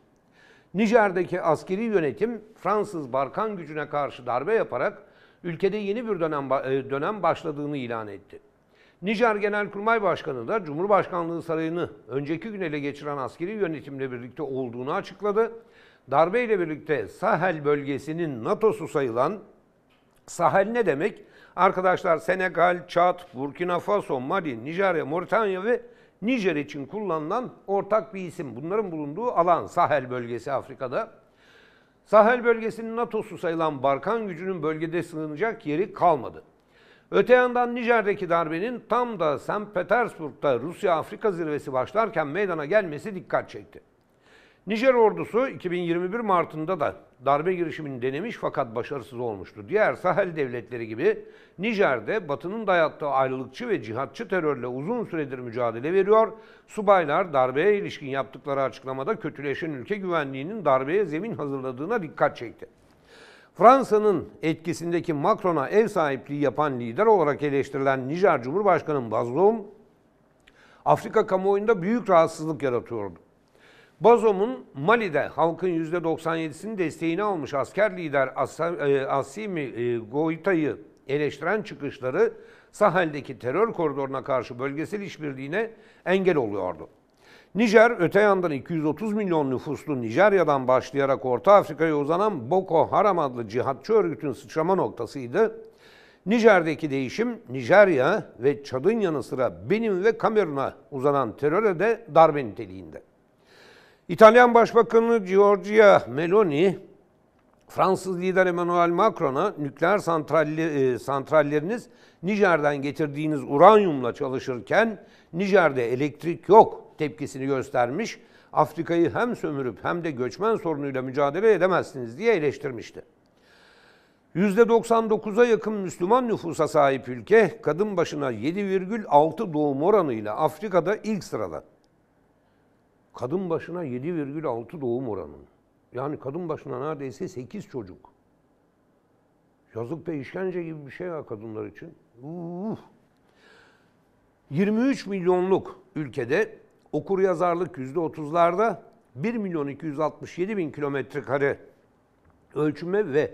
Nijer'deki askeri yönetim Fransız Barkan gücüne karşı darbe yaparak ülkede yeni bir dönem e, dönem başladığını ilan etti. Nijer Genelkurmay Başkanı da Cumhurbaşkanlığı sarayını önceki gün ele geçiren askeri yönetimle birlikte olduğunu açıkladı. Darbe ile birlikte Sahel bölgesinin NATO'su sayılan Sahel ne demek? Arkadaşlar Senegal, Çad, Burkina Faso, Mali, Nijerya, Moritanya ve Nijer için kullanılan ortak bir isim. Bunların bulunduğu alan Sahel bölgesi Afrika'da. Sahel bölgesinin NATO'su sayılan Barkan gücünün bölgede sığınacak yeri kalmadı. Öte yandan Nijer'deki darbenin tam da St. Petersburg'da Rusya-Afrika zirvesi başlarken meydana gelmesi dikkat çekti. Nijer ordusu 2021 Mart'ında da darbe girişimini denemiş fakat başarısız olmuştu. Diğer Sahel devletleri gibi Nijer'de Batı'nın dayattığı ayrılıkçı ve cihatçı terörle uzun süredir mücadele veriyor. Subaylar darbeye ilişkin yaptıkları açıklamada kötüleşen ülke güvenliğinin darbeye zemin hazırladığına dikkat çekti. Fransa'nın etkisindeki Macron'a ev sahipliği yapan lider olarak eleştirilen Nijer Cumhurbaşkanı Bazoum, Afrika kamuoyunda büyük rahatsızlık yaratıyordu. Bazoum'un Mali'de halkın 97'sinin desteğini almış asker lider e, Assimi e, Goita'yı eleştiren çıkışları Sahel'deki terör koridoruna karşı bölgesel işbirliğine engel oluyordu. Nijer öte yandan 230 milyon nüfuslu Nijerya'dan başlayarak Orta Afrika'ya uzanan Boko Haram adlı cihatçı örgütün sıçrama noktasıydı. Nijer'deki değişim Nijerya ve Çad'ın yanı sıra Benin ve Kamerun'a uzanan teröre de darbe niteliğinde. İtalyan Başbakanı Giorgia Meloni, Fransız lider Emmanuel Macron'a nükleer santralli, e, santralleriniz Nijer'den getirdiğiniz uranyumla çalışırken Nijer'de elektrik yok tepkisini göstermiş, Afrika'yı hem sömürüp hem de göçmen sorunuyla mücadele edemezsiniz diye eleştirmişti. %99'a yakın Müslüman nüfusa sahip ülke kadın başına 7,6 doğum oranıyla Afrika'da ilk sırada. Kadın başına 7,6 doğum oranı. Yani kadın başına neredeyse 8 çocuk. Yazık be işkence gibi bir şey ya kadınlar için. Uf. 23 milyonluk ülkede Okur yazarlık %30'larda 1 milyon 267 bin kilometre kare ölçüme ve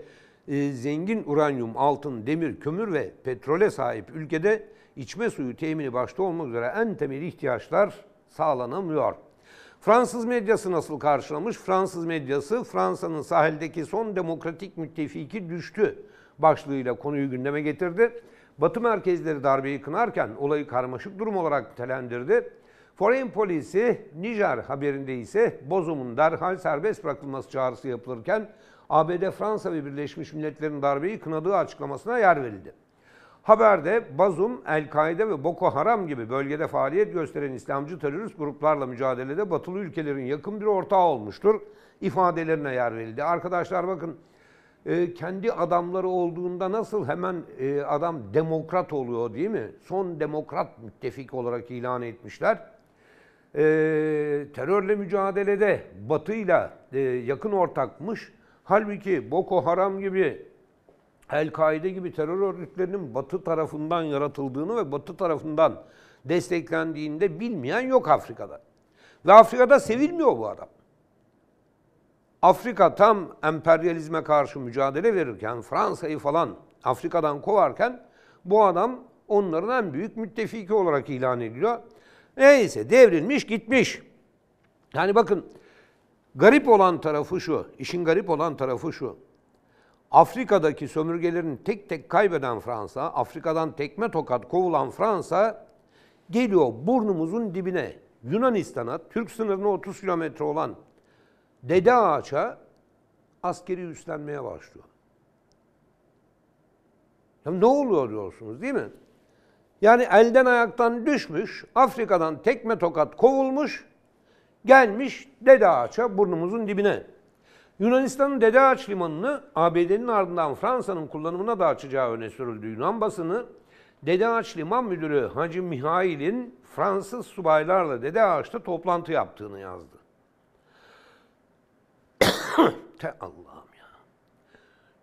e, zengin uranyum, altın, demir, kömür ve petrole sahip ülkede içme suyu temini başta olmak üzere en temel ihtiyaçlar sağlanamıyor. Fransız medyası nasıl karşılamış? Fransız medyası Fransa'nın sahildeki son demokratik müttefiki düştü başlığıyla konuyu gündeme getirdi. Batı merkezleri darbeyi kınarken olayı karmaşık durum olarak nitelendirdi. Foreign Policy Nijer haberinde ise Bozum'un derhal serbest bırakılması çağrısı yapılırken ABD, Fransa ve Birleşmiş Milletler'in darbeyi kınadığı açıklamasına yer verildi. Haberde Bazum, El-Kaide ve Boko Haram gibi bölgede faaliyet gösteren İslamcı terörist gruplarla mücadelede batılı ülkelerin yakın bir ortağı olmuştur ifadelerine yer verildi. Arkadaşlar bakın e, kendi adamları olduğunda nasıl hemen e, adam demokrat oluyor değil mi? Son demokrat müttefik olarak ilan etmişler e, terörle mücadelede Batı'yla e, yakın ortakmış. Halbuki Boko Haram gibi El-Kaide gibi terör örgütlerinin Batı tarafından yaratıldığını ve Batı tarafından desteklendiğini de bilmeyen yok Afrika'da. Ve Afrika'da sevilmiyor bu adam. Afrika tam emperyalizme karşı mücadele verirken, Fransa'yı falan Afrika'dan kovarken bu adam onların en büyük müttefiki olarak ilan ediliyor. Neyse devrilmiş gitmiş. Yani bakın garip olan tarafı şu, işin garip olan tarafı şu. Afrika'daki sömürgelerini tek tek kaybeden Fransa, Afrika'dan tekme tokat kovulan Fransa geliyor burnumuzun dibine. Yunanistan'a, Türk sınırına 30 kilometre olan Dede Ağaç'a askeri üstlenmeye başlıyor. Ya ne oluyor diyorsunuz değil mi? Yani elden ayaktan düşmüş, Afrika'dan tekme tokat kovulmuş, gelmiş Dede Ağaç'a burnumuzun dibine. Yunanistan'ın Dede Ağaç limanını ABD'nin ardından Fransa'nın kullanımına da açacağı öne sürüldü. Yunan basını Dede Ağaç Liman Müdürü Hacı Mihail'in Fransız subaylarla Dede Ağaç'ta toplantı yaptığını yazdı. Te Allah'ım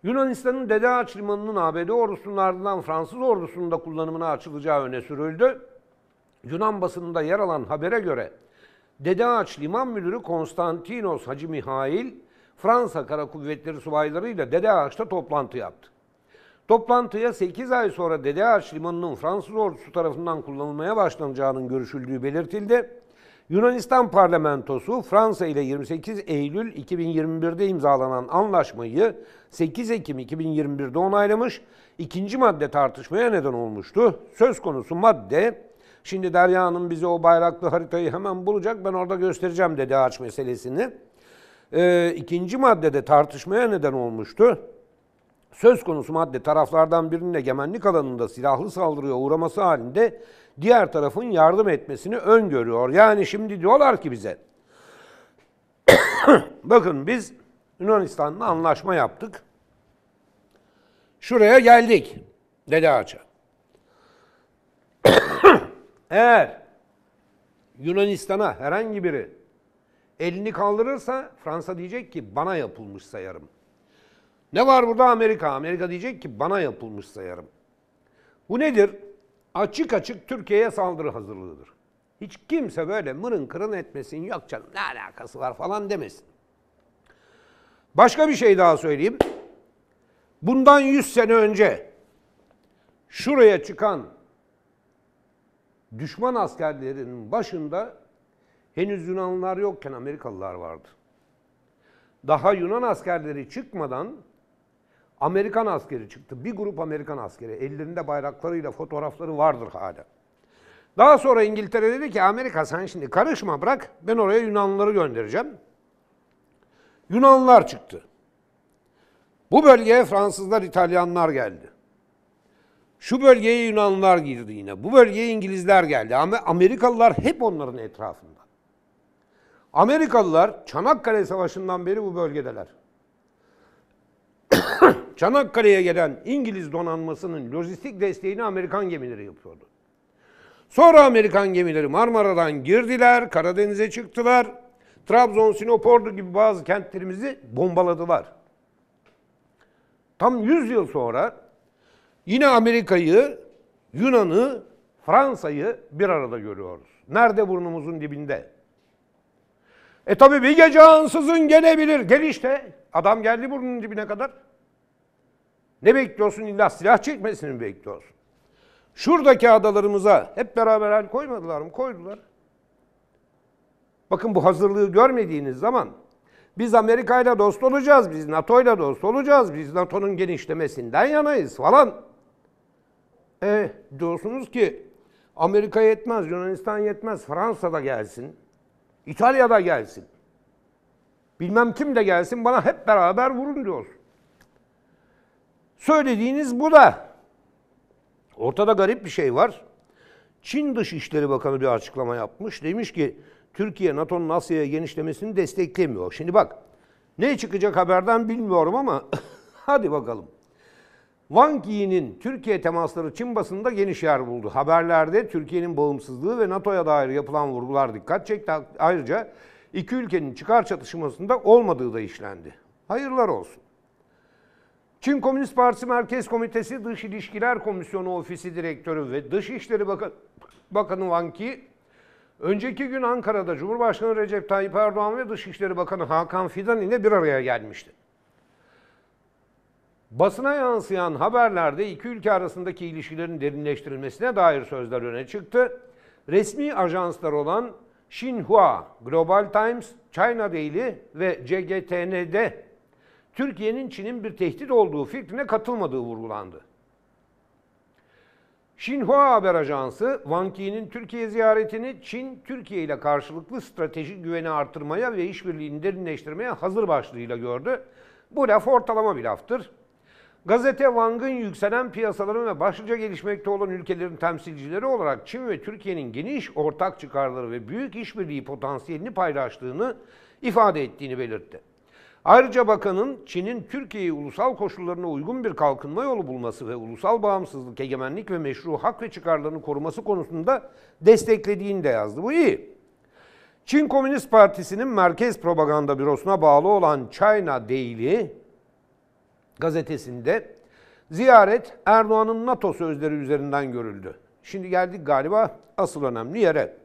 Yunanistan'ın Dede Ağaç Limanı'nın ABD ordusunun ardından Fransız ordusunun da kullanımına açılacağı öne sürüldü. Yunan basınında yer alan habere göre Dede Ağaç Liman Müdürü Konstantinos Hacı Mihail, Fransa Kara Kuvvetleri subaylarıyla Dede Ağaç'ta toplantı yaptı. Toplantıya 8 ay sonra Dede Ağaç Limanı'nın Fransız ordusu tarafından kullanılmaya başlanacağının görüşüldüğü belirtildi. Yunanistan parlamentosu Fransa ile 28 Eylül 2021'de imzalanan anlaşmayı 8 Ekim 2021'de onaylamış. İkinci madde tartışmaya neden olmuştu. Söz konusu madde şimdi Derya Hanım bize o bayraklı haritayı hemen bulacak ben orada göstereceğim dedi ağaç meselesini. Ee, ikinci maddede tartışmaya neden olmuştu söz konusu madde taraflardan birinin egemenlik alanında silahlı saldırıya uğraması halinde diğer tarafın yardım etmesini öngörüyor. Yani şimdi diyorlar ki bize bakın biz Yunanistan'la anlaşma yaptık. Şuraya geldik dedi Ağaç'a. Eğer Yunanistan'a herhangi biri elini kaldırırsa Fransa diyecek ki bana yapılmış sayarım. Ne var burada Amerika? Amerika diyecek ki bana yapılmış sayarım. Bu nedir? açık açık Türkiye'ye saldırı hazırlığıdır. Hiç kimse böyle mırın kırın etmesin, yok canım ne alakası var falan demesin. Başka bir şey daha söyleyeyim. Bundan 100 sene önce şuraya çıkan düşman askerlerinin başında henüz Yunanlılar yokken Amerikalılar vardı. Daha Yunan askerleri çıkmadan Amerikan askeri çıktı. Bir grup Amerikan askeri. Ellerinde bayraklarıyla fotoğrafları vardır hala. Daha sonra İngiltere dedi ki Amerika sen şimdi karışma bırak ben oraya Yunanlıları göndereceğim. Yunanlılar çıktı. Bu bölgeye Fransızlar, İtalyanlar geldi. Şu bölgeye Yunanlılar girdi yine. Bu bölgeye İngilizler geldi. Ama Amerikalılar hep onların etrafında. Amerikalılar Çanakkale Savaşı'ndan beri bu bölgedeler. Çanakkale'ye gelen İngiliz donanmasının lojistik desteğini Amerikan gemileri yapıyordu. Sonra Amerikan gemileri Marmara'dan girdiler, Karadeniz'e çıktılar. Trabzon, Sinop, Ordu gibi bazı kentlerimizi bombaladılar. Tam 100 yıl sonra yine Amerika'yı, Yunan'ı, Fransa'yı bir arada görüyoruz. Nerede burnumuzun dibinde? E tabi bir gece ansızın gelebilir. Gel işte. Adam geldi burnunun dibine kadar. Ne bekliyorsun illa silah çekmesini mi bekliyorsun? Şuradaki adalarımıza hep beraber el koymadılar mı? Koydular. Bakın bu hazırlığı görmediğiniz zaman biz Amerika ile dost olacağız, biz NATO ile dost olacağız, biz NATO'nun genişlemesinden yanayız falan. E diyorsunuz ki Amerika yetmez, Yunanistan yetmez, Fransa da gelsin, İtalya da gelsin. Bilmem kim de gelsin bana hep beraber vurun diyorsun. Söylediğiniz bu da. Ortada garip bir şey var. Çin Dışişleri Bakanı bir açıklama yapmış. Demiş ki Türkiye NATO'nun Asya'ya genişlemesini desteklemiyor. Şimdi bak ne çıkacak haberden bilmiyorum ama hadi bakalım. Wang Yi'nin Türkiye temasları Çin basında geniş yer buldu. Haberlerde Türkiye'nin bağımsızlığı ve NATO'ya dair yapılan vurgular dikkat çekti. Ayrıca iki ülkenin çıkar çatışmasında olmadığı da işlendi. Hayırlar olsun. Çin Komünist Partisi Merkez Komitesi Dış İlişkiler Komisyonu Ofisi Direktörü ve Dışişleri Bakan Bakanı Wang Yi, önceki gün Ankara'da Cumhurbaşkanı Recep Tayyip Erdoğan ve Dışişleri Bakanı Hakan Fidan ile bir araya gelmişti. Basına yansıyan haberlerde iki ülke arasındaki ilişkilerin derinleştirilmesine dair sözler öne çıktı. Resmi ajanslar olan Xinhua, Global Times, China Daily ve CGTN'de Türkiye'nin Çin'in bir tehdit olduğu fikrine katılmadığı vurgulandı. Xinhua Haber Ajansı, Wang Yi'nin Türkiye ziyaretini Çin, Türkiye ile karşılıklı stratejik güveni artırmaya ve işbirliğini derinleştirmeye hazır başlığıyla gördü. Bu laf ortalama bir laftır. Gazete Wang'ın yükselen piyasaların ve başlıca gelişmekte olan ülkelerin temsilcileri olarak Çin ve Türkiye'nin geniş ortak çıkarları ve büyük işbirliği potansiyelini paylaştığını ifade ettiğini belirtti. Ayrıca bakanın Çin'in Türkiye'yi ulusal koşullarına uygun bir kalkınma yolu bulması ve ulusal bağımsızlık, egemenlik ve meşru hak ve çıkarlarını koruması konusunda desteklediğini de yazdı. Bu iyi. Çin Komünist Partisi'nin merkez propaganda bürosuna bağlı olan China Daily gazetesinde ziyaret Erdoğan'ın NATO sözleri üzerinden görüldü. Şimdi geldik galiba asıl önemli yere.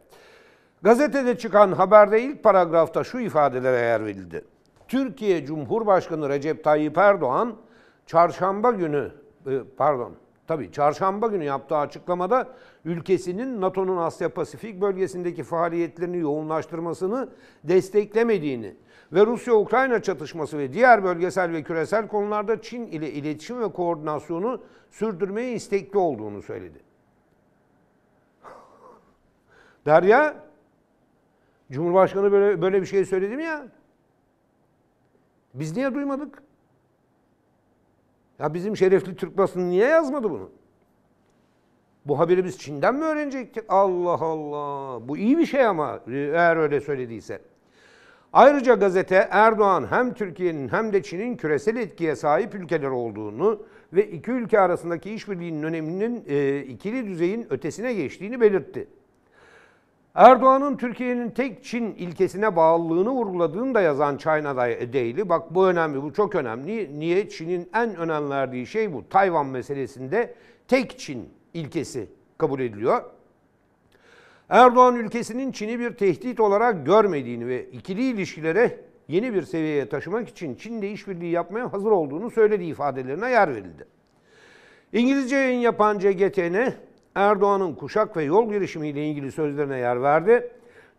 Gazetede çıkan haberde ilk paragrafta şu ifadelere yer verildi. Türkiye Cumhurbaşkanı Recep Tayyip Erdoğan çarşamba günü e, pardon tabii çarşamba günü yaptığı açıklamada ülkesinin NATO'nun Asya Pasifik bölgesindeki faaliyetlerini yoğunlaştırmasını desteklemediğini ve Rusya-Ukrayna çatışması ve diğer bölgesel ve küresel konularda Çin ile iletişim ve koordinasyonu sürdürmeye istekli olduğunu söyledi. Derya, Cumhurbaşkanı böyle, böyle bir şey söyledi mi ya? Biz niye duymadık? Ya bizim şerefli Türk basını niye yazmadı bunu? Bu haberi biz Çin'den mi öğrenecektik? Allah Allah. Bu iyi bir şey ama eğer öyle söylediyse. Ayrıca gazete Erdoğan hem Türkiye'nin hem de Çin'in küresel etkiye sahip ülkeler olduğunu ve iki ülke arasındaki işbirliğinin öneminin e, ikili düzeyin ötesine geçtiğini belirtti. Erdoğan'ın Türkiye'nin tek Çin ilkesine bağlılığını vurguladığını da yazan China Daily'i bak bu önemli bu çok önemli. Niye? Çin'in en önem verdiği şey bu. Tayvan meselesinde tek Çin ilkesi kabul ediliyor. Erdoğan ülkesinin Çin'i bir tehdit olarak görmediğini ve ikili ilişkilere yeni bir seviyeye taşımak için Çin'le işbirliği yapmaya hazır olduğunu söylediği ifadelerine yer verildi. İngilizce yayın yapan CGTN Erdoğan'ın kuşak ve yol girişimiyle ilgili sözlerine yer verdi.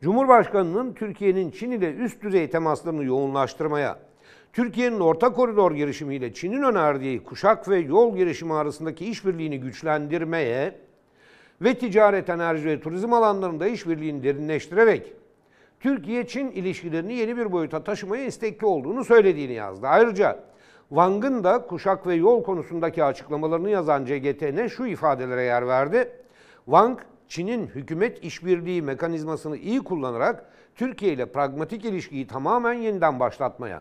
Cumhurbaşkanının Türkiye'nin Çin ile üst düzey temaslarını yoğunlaştırmaya, Türkiye'nin orta koridor girişimiyle Çin'in önerdiği kuşak ve yol girişimi arasındaki işbirliğini güçlendirmeye ve ticaret, enerji ve turizm alanlarında işbirliğini derinleştirerek Türkiye-Çin ilişkilerini yeni bir boyuta taşımaya istekli olduğunu söylediğini yazdı. Ayrıca Wang'ın da kuşak ve yol konusundaki açıklamalarını yazan CGTN şu ifadelere yer verdi. Wang, Çin'in hükümet işbirliği mekanizmasını iyi kullanarak Türkiye ile pragmatik ilişkiyi tamamen yeniden başlatmaya,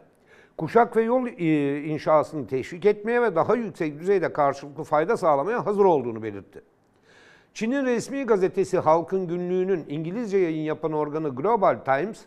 kuşak ve yol e, inşasını teşvik etmeye ve daha yüksek düzeyde karşılıklı fayda sağlamaya hazır olduğunu belirtti. Çin'in resmi gazetesi Halkın Günlüğü'nün İngilizce yayın yapan organı Global Times,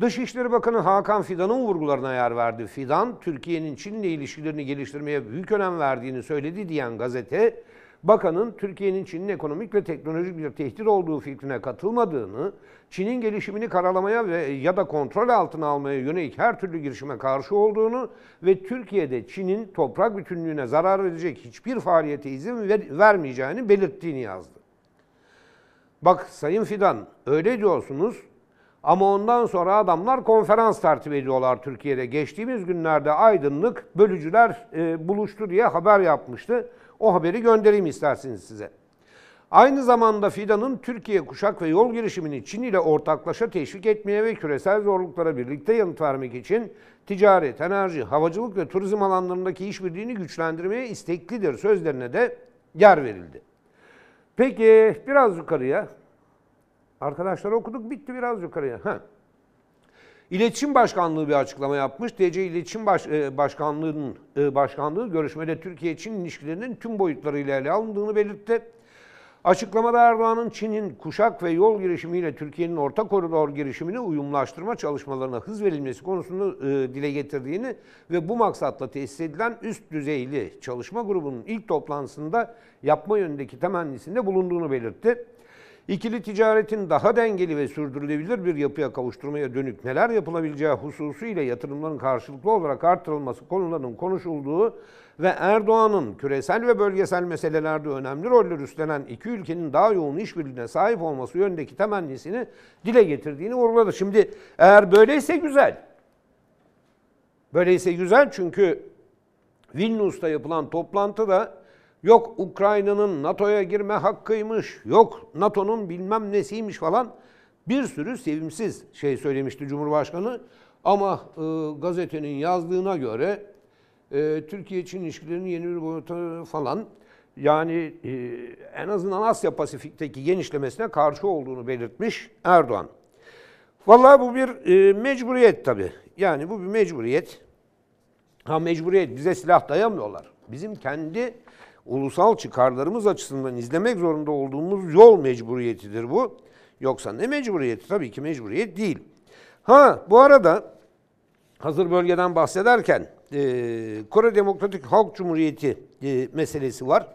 Dışişleri Bakanı Hakan Fidan'ın vurgularına yer verdi. Fidan, Türkiye'nin Çin'le ilişkilerini geliştirmeye büyük önem verdiğini söyledi diyen gazete, bakanın Türkiye'nin Çin'in ekonomik ve teknolojik bir tehdit olduğu fikrine katılmadığını, Çin'in gelişimini karalamaya ve ya da kontrol altına almaya yönelik her türlü girişime karşı olduğunu ve Türkiye'de Çin'in toprak bütünlüğüne zarar verecek hiçbir faaliyete izin ver vermeyeceğini belirttiğini yazdı. Bak Sayın Fidan, öyle diyorsunuz, ama ondan sonra adamlar konferans tertip ediyorlar Türkiye'de. Geçtiğimiz günlerde aydınlık bölücüler e, buluştu diye haber yapmıştı. O haberi göndereyim isterseniz size. Aynı zamanda Fidan'ın Türkiye kuşak ve yol girişimini Çin ile ortaklaşa teşvik etmeye ve küresel zorluklara birlikte yanıt vermek için ticaret, enerji, havacılık ve turizm alanlarındaki işbirliğini güçlendirmeye isteklidir sözlerine de yer verildi. Peki biraz yukarıya Arkadaşlar okuduk bitti biraz yukarıya. Heh. İletişim Başkanlığı bir açıklama yapmış. DC İletişim Baş, e, Başkanlığı'nın e, başkanlığı görüşmede Türkiye-Çin ilişkilerinin tüm boyutlarıyla ele alındığını belirtti. Açıklamada Erdoğan'ın Çin'in kuşak ve yol girişimiyle Türkiye'nin orta koridor girişimini uyumlaştırma çalışmalarına hız verilmesi konusunu e, dile getirdiğini ve bu maksatla tesis edilen üst düzeyli çalışma grubunun ilk toplantısında yapma yönündeki temennisinde bulunduğunu belirtti. İkili ticaretin daha dengeli ve sürdürülebilir bir yapıya kavuşturmaya dönük neler yapılabileceği hususu ile yatırımların karşılıklı olarak artırılması konularının konuşulduğu ve Erdoğan'ın küresel ve bölgesel meselelerde önemli roller üstlenen iki ülkenin daha yoğun işbirliğine sahip olması yönündeki temennisini dile getirdiğini vurguladı. Şimdi eğer böyleyse güzel. Böyleyse güzel çünkü Vilnius'ta yapılan toplantıda Yok Ukrayna'nın NATO'ya girme hakkıymış, yok NATO'nun bilmem nesiymiş falan bir sürü sevimsiz şey söylemişti Cumhurbaşkanı. Ama e, gazetenin yazdığına göre e, Türkiye-Çin ilişkilerinin yeni bir boyutu falan yani e, en azından Asya Pasifik'teki genişlemesine karşı olduğunu belirtmiş Erdoğan. Vallahi bu bir e, mecburiyet tabii. Yani bu bir mecburiyet. Ha mecburiyet bize silah dayamıyorlar. Bizim kendi ulusal çıkarlarımız açısından izlemek zorunda olduğumuz yol mecburiyetidir bu. Yoksa ne mecburiyeti? Tabii ki mecburiyet değil. Ha bu arada hazır bölgeden bahsederken e, Kore Demokratik Halk Cumhuriyeti e, meselesi var.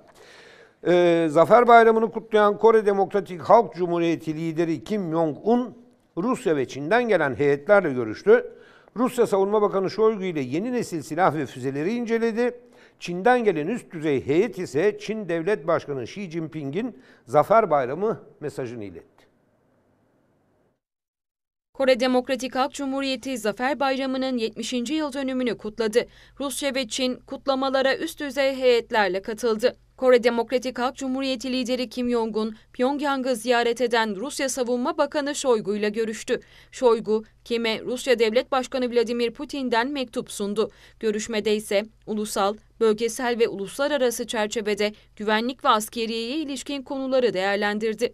E, Zafer Bayramı'nı kutlayan Kore Demokratik Halk Cumhuriyeti lideri Kim Jong-un Rusya ve Çin'den gelen heyetlerle görüştü. Rusya Savunma Bakanı Şoygu ile yeni nesil silah ve füzeleri inceledi. Çin'den gelen üst düzey heyet ise Çin Devlet Başkanı Xi Jinping'in Zafer Bayramı mesajını iletti. Kore Demokratik Halk Cumhuriyeti Zafer Bayramı'nın 70. yıl dönümünü kutladı. Rusya ve Çin kutlamalara üst düzey heyetlerle katıldı. Kore Demokratik Halk Cumhuriyeti lideri Kim Jong-un, Pyongyang'ı ziyaret eden Rusya Savunma Bakanı Shoigu ile görüştü. Shoigu, Kim'e Rusya Devlet Başkanı Vladimir Putin'den mektup sundu. Görüşmede ise ulusal, bölgesel ve uluslararası çerçevede güvenlik ve askeriyeye ilişkin konuları değerlendirdi.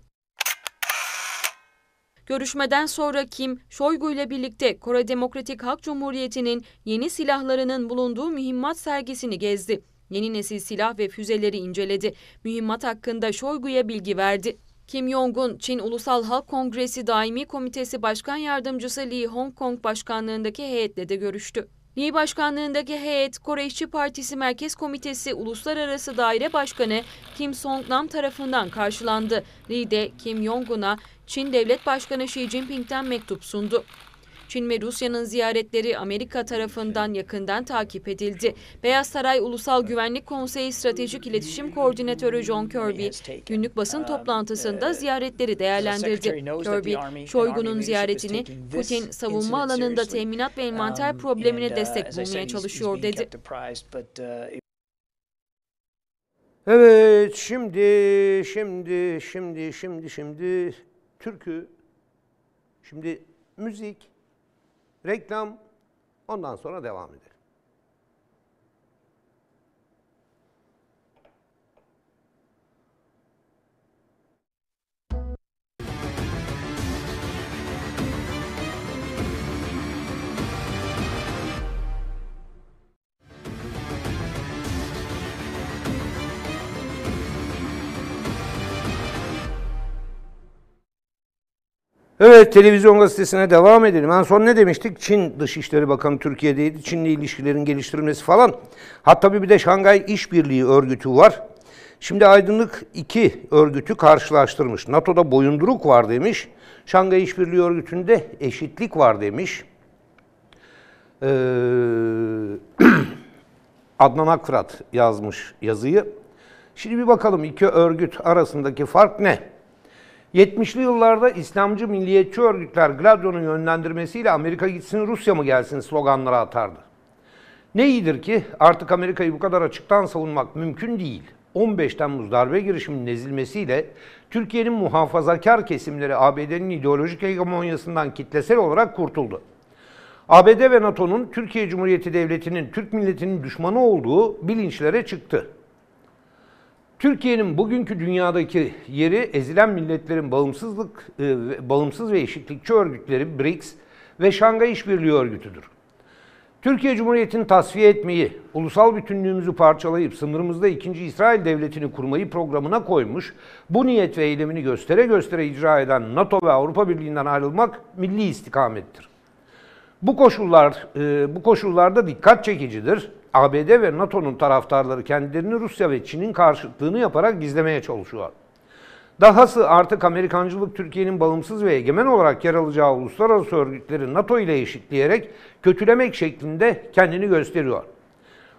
Görüşmeden sonra Kim, Shoigu ile birlikte Kore Demokratik Halk Cumhuriyeti'nin yeni silahlarının bulunduğu mühimmat sergisini gezdi. Yeni nesil silah ve füzeleri inceledi. Mühimmat hakkında Şoygu'ya bilgi verdi. Kim Jong-un, Çin Ulusal Halk Kongresi Daimi Komitesi Başkan Yardımcısı Lee Hong Kong başkanlığındaki heyetle de görüştü. Lee başkanlığındaki heyet, Kore İşçi Partisi Merkez Komitesi Uluslararası Daire Başkanı Kim Song-nam tarafından karşılandı. Lee de Kim Jong-un'a Çin Devlet Başkanı Xi Jinping'den mektup sundu. Çin ve Rusya'nın ziyaretleri Amerika tarafından yakından takip edildi. Beyaz Saray Ulusal Güvenlik Konseyi Stratejik İletişim Koordinatörü John Kirby günlük basın toplantısında ziyaretleri değerlendirdi. Kirby, Şoygu'nun ziyaretini Putin savunma alanında teminat ve envanter um, problemine uh, destek bulmaya çalışıyor dedi. Uh, evet şimdi şimdi şimdi şimdi şimdi türkü şimdi müzik Reklam ondan sonra devam edelim. Evet televizyon gazetesine devam edelim. En son ne demiştik? Çin Dışişleri Bakanı Türkiye'deydi. Çinli ilişkilerin geliştirilmesi falan. Hatta bir de Şangay İşbirliği Örgütü var. Şimdi Aydınlık iki örgütü karşılaştırmış. NATO'da boyunduruk var demiş. Şangay İşbirliği Örgütü'nde eşitlik var demiş. Ee, Adnan Akfrat yazmış yazıyı. Şimdi bir bakalım iki örgüt arasındaki fark ne? 70'li yıllarda İslamcı milliyetçi örgütler Gladio'nun yönlendirmesiyle Amerika gitsin Rusya mı gelsin sloganları atardı. Ne iyidir ki artık Amerika'yı bu kadar açıktan savunmak mümkün değil. 15 Temmuz darbe girişiminin ezilmesiyle Türkiye'nin muhafazakar kesimleri ABD'nin ideolojik hegemonyasından kitlesel olarak kurtuldu. ABD ve NATO'nun Türkiye Cumhuriyeti Devleti'nin Türk milletinin düşmanı olduğu bilinçlere çıktı. Türkiye'nin bugünkü dünyadaki yeri ezilen milletlerin bağımsızlık e, bağımsız ve eşitlikçi örgütleri BRICS ve Şangay İşbirliği Örgütü'dür. Türkiye Cumhuriyeti'ni tasfiye etmeyi, ulusal bütünlüğümüzü parçalayıp sınırımızda 2. İsrail Devleti'ni kurmayı programına koymuş, bu niyet ve eylemini göstere göstere icra eden NATO ve Avrupa Birliği'nden ayrılmak milli istikamettir. Bu koşullar e, bu koşullarda dikkat çekicidir. ABD ve NATO'nun taraftarları kendilerini Rusya ve Çin'in karşıtlığını yaparak gizlemeye çalışıyor. Dahası artık Amerikancılık Türkiye'nin bağımsız ve egemen olarak yer alacağı uluslararası örgütleri NATO ile eşitleyerek kötülemek şeklinde kendini gösteriyor.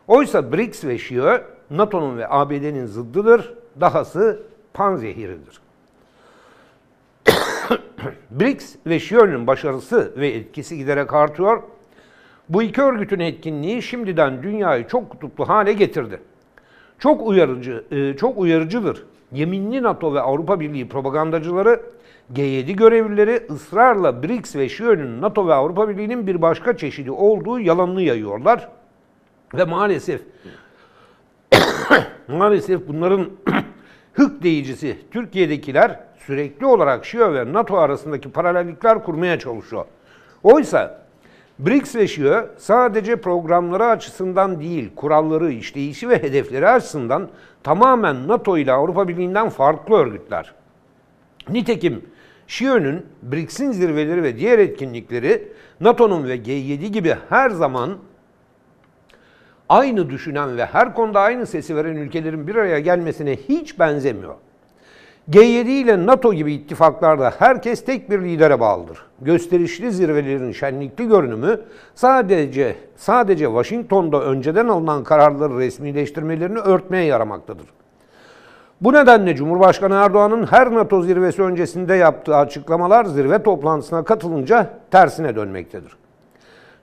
Oysa BRICS ve Şio NATO'nun ve ABD'nin zıddıdır, dahası panzehiridir. BRICS ve Şio'nun başarısı ve etkisi giderek artıyor bu iki örgütün etkinliği şimdiden dünyayı çok kutuplu hale getirdi. Çok uyarıcı, e, çok uyarıcıdır. Yeminli NATO ve Avrupa Birliği propagandacıları G7 görevlileri ısrarla BRICS ve Şiö'nün NATO ve Avrupa Birliği'nin bir başka çeşidi olduğu yalanını yayıyorlar. Ve maalesef maalesef bunların hık deyicisi Türkiye'dekiler sürekli olarak Şio ve NATO arasındaki paralellikler kurmaya çalışıyor. Oysa BRICSleşiyor sadece programları açısından değil, kuralları, işleyişi ve hedefleri açısından tamamen NATO ile Avrupa Birliği'nden farklı örgütler. Nitekim Şiö'nün BRICS'in zirveleri ve diğer etkinlikleri NATO'nun ve G7 gibi her zaman aynı düşünen ve her konuda aynı sesi veren ülkelerin bir araya gelmesine hiç benzemiyor. G7 ile NATO gibi ittifaklarda herkes tek bir lidere bağlıdır. Gösterişli zirvelerin şenlikli görünümü sadece sadece Washington'da önceden alınan kararları resmileştirmelerini örtmeye yaramaktadır. Bu nedenle Cumhurbaşkanı Erdoğan'ın her NATO zirvesi öncesinde yaptığı açıklamalar zirve toplantısına katılınca tersine dönmektedir.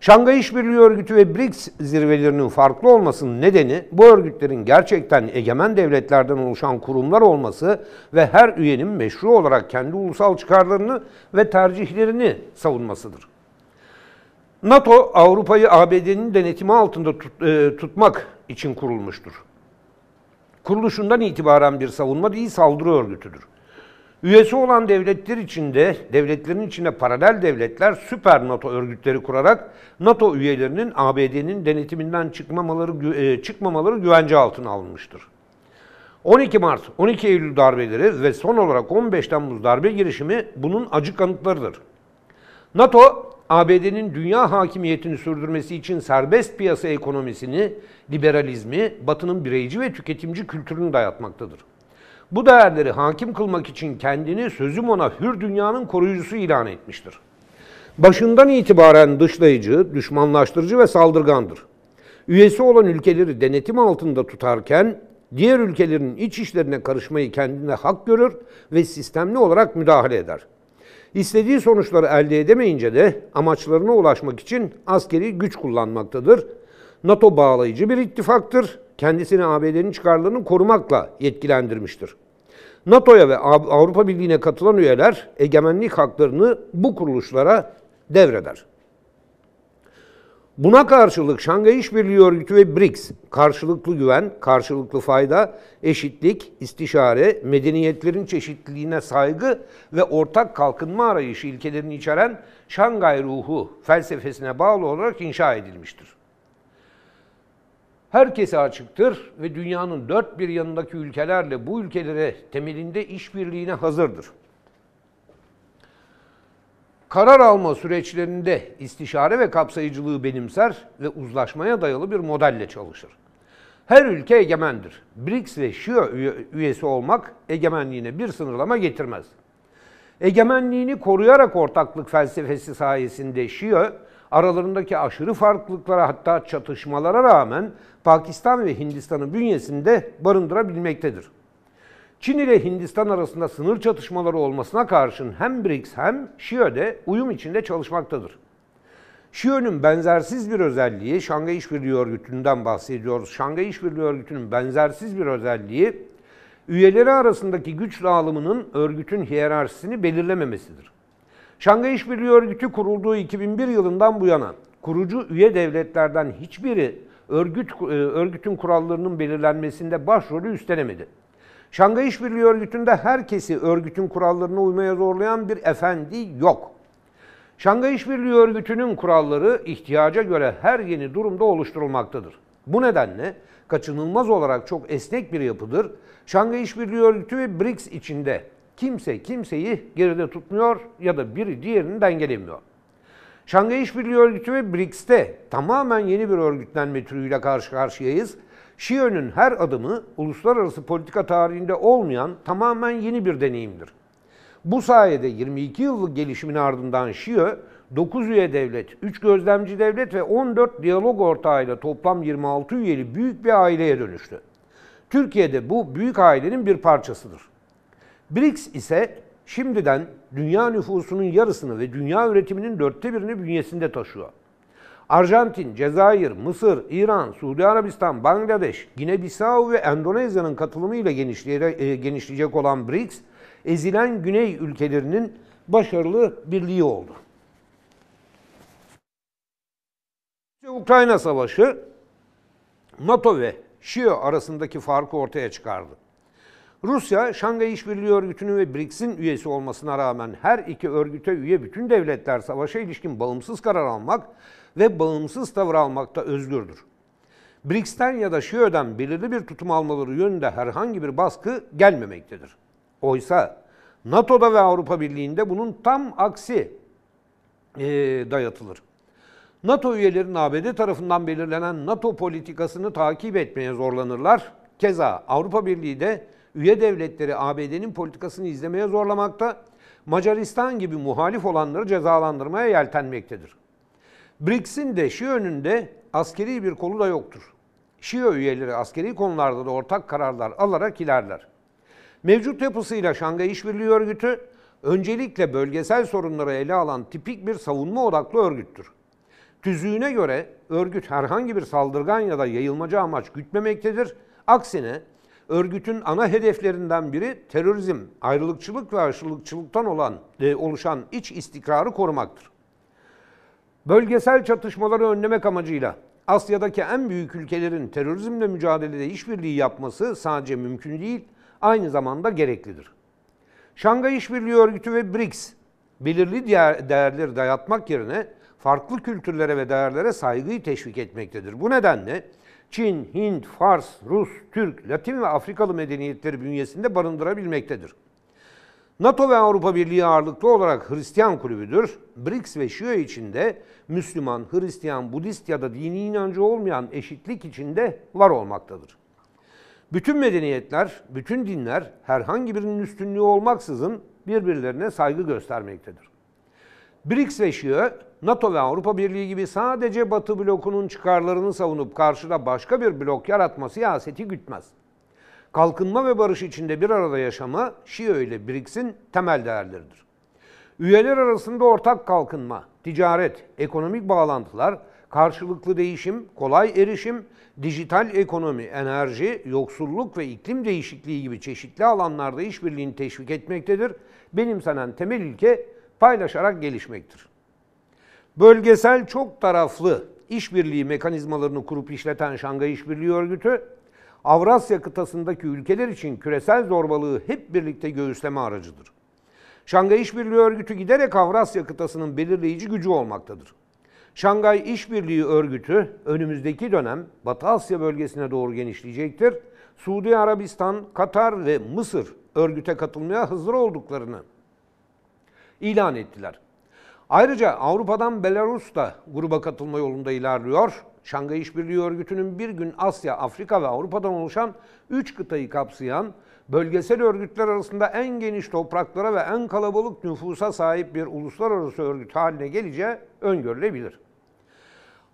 Şangay İşbirliği Örgütü ve BRICS zirvelerinin farklı olmasının nedeni bu örgütlerin gerçekten egemen devletlerden oluşan kurumlar olması ve her üyenin meşru olarak kendi ulusal çıkarlarını ve tercihlerini savunmasıdır. NATO Avrupa'yı ABD'nin denetimi altında tut, e, tutmak için kurulmuştur. Kuruluşundan itibaren bir savunma değil saldırı örgütüdür. Üyesi olan devletler içinde, devletlerin içine paralel devletler süper NATO örgütleri kurarak NATO üyelerinin ABD'nin denetiminden çıkmamaları e, çıkmamaları güvence altına alınmıştır. 12 Mart, 12 Eylül darbeleri ve son olarak 15 Temmuz darbe girişimi bunun acı kanıtlarıdır. NATO, ABD'nin dünya hakimiyetini sürdürmesi için serbest piyasa ekonomisini, liberalizmi, Batı'nın bireyci ve tüketimci kültürünü dayatmaktadır. Bu değerleri hakim kılmak için kendini sözüm ona hür dünyanın koruyucusu ilan etmiştir. Başından itibaren dışlayıcı, düşmanlaştırıcı ve saldırgandır. Üyesi olan ülkeleri denetim altında tutarken diğer ülkelerin iç işlerine karışmayı kendine hak görür ve sistemli olarak müdahale eder. İstediği sonuçları elde edemeyince de amaçlarına ulaşmak için askeri güç kullanmaktadır. NATO bağlayıcı bir ittifaktır. Kendisini ABD'nin çıkarlarını korumakla yetkilendirmiştir. NATO'ya ve Avrupa Birliği'ne katılan üyeler egemenlik haklarını bu kuruluşlara devreder. Buna karşılık Şangay İşbirliği Örgütü ve BRICS karşılıklı güven, karşılıklı fayda, eşitlik, istişare, medeniyetlerin çeşitliliğine saygı ve ortak kalkınma arayışı ilkelerini içeren Şangay ruhu felsefesine bağlı olarak inşa edilmiştir herkese açıktır ve dünyanın dört bir yanındaki ülkelerle bu ülkelere temelinde işbirliğine hazırdır. Karar alma süreçlerinde istişare ve kapsayıcılığı benimser ve uzlaşmaya dayalı bir modelle çalışır. Her ülke egemendir. BRICS ve Şia üyesi olmak egemenliğine bir sınırlama getirmez. Egemenliğini koruyarak ortaklık felsefesi sayesinde Şia, aralarındaki aşırı farklılıklara hatta çatışmalara rağmen Pakistan ve Hindistan'ın bünyesinde barındırabilmektedir. Çin ile Hindistan arasında sınır çatışmaları olmasına karşın hem BRICS hem Şiö'de uyum içinde çalışmaktadır. Şiö'nün benzersiz bir özelliği, Şangay İşbirliği Örgütü'nden bahsediyoruz. Şangay İşbirliği Örgütü'nün benzersiz bir özelliği, üyeleri arasındaki güç dağılımının örgütün hiyerarşisini belirlememesidir. Şangay İşbirliği Örgütü kurulduğu 2001 yılından bu yana kurucu üye devletlerden hiçbiri örgüt e, örgütün kurallarının belirlenmesinde başrolü üstlenemedi. Şangay İşbirliği Örgütü'nde herkesi örgütün kurallarına uymaya zorlayan bir efendi yok. Şangay İşbirliği Örgütü'nün kuralları ihtiyaca göre her yeni durumda oluşturulmaktadır. Bu nedenle kaçınılmaz olarak çok esnek bir yapıdır. Şangay İşbirliği Örgütü ve BRICS içinde kimse kimseyi geride tutmuyor ya da biri diğerini dengelemiyor. Şangay İşbirliği Örgütü ve BRICS'te tamamen yeni bir örgütlenme türüyle karşı karşıyayız. Şiö'nün her adımı uluslararası politika tarihinde olmayan tamamen yeni bir deneyimdir. Bu sayede 22 yıllık gelişimin ardından Şiyo 9 üye devlet, 3 gözlemci devlet ve 14 diyalog ortağıyla toplam 26 üyeli büyük bir aileye dönüştü. Türkiye'de bu büyük ailenin bir parçasıdır. BRICS ise şimdiden dünya nüfusunun yarısını ve dünya üretiminin dörtte birini bünyesinde taşıyor. Arjantin, Cezayir, Mısır, İran, Suudi Arabistan, Bangladeş, Gine-Bisau ve Endonezya'nın katılımıyla e, genişleyecek olan BRICS, ezilen güney ülkelerinin başarılı birliği oldu. Ukrayna Savaşı NATO ve Şio arasındaki farkı ortaya çıkardı. Rusya, Şangay İşbirliği Örgütü'nün ve BRICS'in üyesi olmasına rağmen her iki örgüte üye bütün devletler savaşa ilişkin bağımsız karar almak ve bağımsız tavır almakta özgürdür. BRICS'ten ya da Şiö'den belirli bir tutum almaları yönünde herhangi bir baskı gelmemektedir. Oysa NATO'da ve Avrupa Birliği'nde bunun tam aksi e, dayatılır. NATO üyelerinin ABD tarafından belirlenen NATO politikasını takip etmeye zorlanırlar. Keza Avrupa Birliği de üye devletleri ABD'nin politikasını izlemeye zorlamakta, Macaristan gibi muhalif olanları cezalandırmaya yeltenmektedir. BRICS'in de Şii önünde askeri bir kolu da yoktur. Şii üyeleri askeri konularda da ortak kararlar alarak ilerler. Mevcut yapısıyla Şangay İşbirliği Örgütü öncelikle bölgesel sorunları ele alan tipik bir savunma odaklı örgüttür. Tüzüğüne göre örgüt herhangi bir saldırgan ya da yayılmacı amaç gütmemektedir. Aksine Örgütün ana hedeflerinden biri terörizm, ayrılıkçılık ve aşırılıkçılıktan olan e, oluşan iç istikrarı korumaktır. Bölgesel çatışmaları önlemek amacıyla Asya'daki en büyük ülkelerin terörizmle mücadelede işbirliği yapması sadece mümkün değil, aynı zamanda gereklidir. Şangay İşbirliği Örgütü ve BRICS belirli diğer değerleri dayatmak yerine farklı kültürlere ve değerlere saygıyı teşvik etmektedir. Bu nedenle Çin, Hint, Fars, Rus, Türk, Latin ve Afrikalı medeniyetleri bünyesinde barındırabilmektedir. NATO ve Avrupa Birliği ağırlıklı olarak Hristiyan kulübüdür. BRICS ve Şia içinde Müslüman, Hristiyan, Budist ya da dini inancı olmayan eşitlik içinde var olmaktadır. Bütün medeniyetler, bütün dinler herhangi birinin üstünlüğü olmaksızın birbirlerine saygı göstermektedir. BRICS ve ŞİÖ, NATO ve Avrupa Birliği gibi sadece Batı blokunun çıkarlarını savunup karşıda başka bir blok yaratma siyaseti gütmez. Kalkınma ve barış içinde bir arada yaşama ŞİÖ ile BRICS'in temel değerleridir. Üyeler arasında ortak kalkınma, ticaret, ekonomik bağlantılar, karşılıklı değişim, kolay erişim, dijital ekonomi, enerji, yoksulluk ve iklim değişikliği gibi çeşitli alanlarda işbirliğini teşvik etmektedir. Benimsenen temel ilke paylaşarak gelişmektir. Bölgesel çok taraflı işbirliği mekanizmalarını kurup işleten Şangay İşbirliği Örgütü, Avrasya kıtasındaki ülkeler için küresel zorbalığı hep birlikte göğüsleme aracıdır. Şangay İşbirliği Örgütü giderek Avrasya kıtasının belirleyici gücü olmaktadır. Şangay İşbirliği Örgütü önümüzdeki dönem Batı Asya bölgesine doğru genişleyecektir. Suudi Arabistan, Katar ve Mısır örgüte katılmaya hazır olduklarını ilan ettiler. Ayrıca Avrupa'dan Belarus da gruba katılma yolunda ilerliyor. Şangay İşbirliği Örgütü'nün bir gün Asya, Afrika ve Avrupa'dan oluşan 3 kıtayı kapsayan bölgesel örgütler arasında en geniş topraklara ve en kalabalık nüfusa sahip bir uluslararası örgüt haline geleceği öngörülebilir.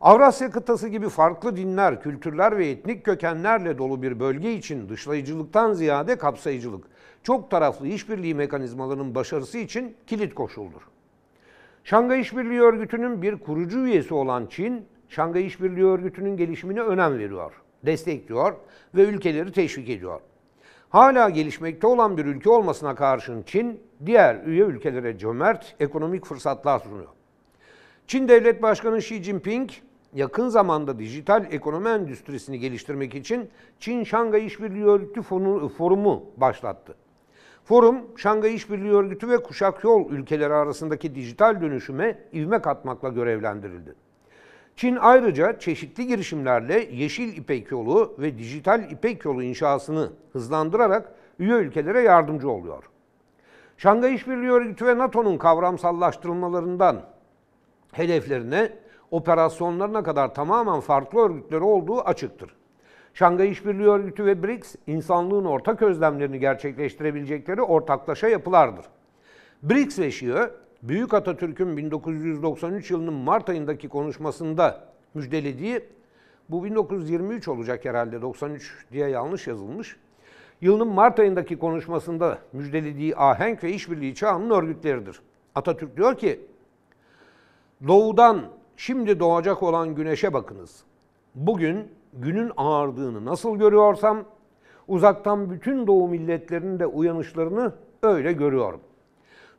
Avrasya kıtası gibi farklı dinler, kültürler ve etnik kökenlerle dolu bir bölge için dışlayıcılıktan ziyade kapsayıcılık, çok taraflı işbirliği mekanizmalarının başarısı için kilit koşuldur. Şangay İşbirliği Örgütü'nün bir kurucu üyesi olan Çin, Şangay İşbirliği Örgütü'nün gelişimine önem veriyor, destekliyor ve ülkeleri teşvik ediyor. Hala gelişmekte olan bir ülke olmasına karşın Çin, diğer üye ülkelere cömert ekonomik fırsatlar sunuyor. Çin Devlet Başkanı Xi Jinping, yakın zamanda dijital ekonomi endüstrisini geliştirmek için Çin-Şangay İşbirliği Örgütü Forumu başlattı. Forum, Şangay İşbirliği Örgütü ve Kuşak Yol ülkeleri arasındaki dijital dönüşüme ivme katmakla görevlendirildi. Çin ayrıca çeşitli girişimlerle Yeşil İpek Yolu ve Dijital İpek Yolu inşasını hızlandırarak üye ülkelere yardımcı oluyor. Şangay İşbirliği Örgütü ve NATO'nun kavramsallaştırılmalarından hedeflerine, operasyonlarına kadar tamamen farklı örgütleri olduğu açıktır. Şangay İşbirliği Örgütü ve BRICS insanlığın ortak özlemlerini gerçekleştirebilecekleri ortaklaşa yapılardır. BRICS ve ŞİÖ, Büyük Atatürk'ün 1993 yılının Mart ayındaki konuşmasında müjdelediği, bu 1923 olacak herhalde 93 diye yanlış yazılmış, yılının Mart ayındaki konuşmasında müjdelediği ahenk ve işbirliği çağının örgütleridir. Atatürk diyor ki, doğudan şimdi doğacak olan güneşe bakınız. Bugün günün ağardığını nasıl görüyorsam, uzaktan bütün doğu milletlerinin de uyanışlarını öyle görüyorum.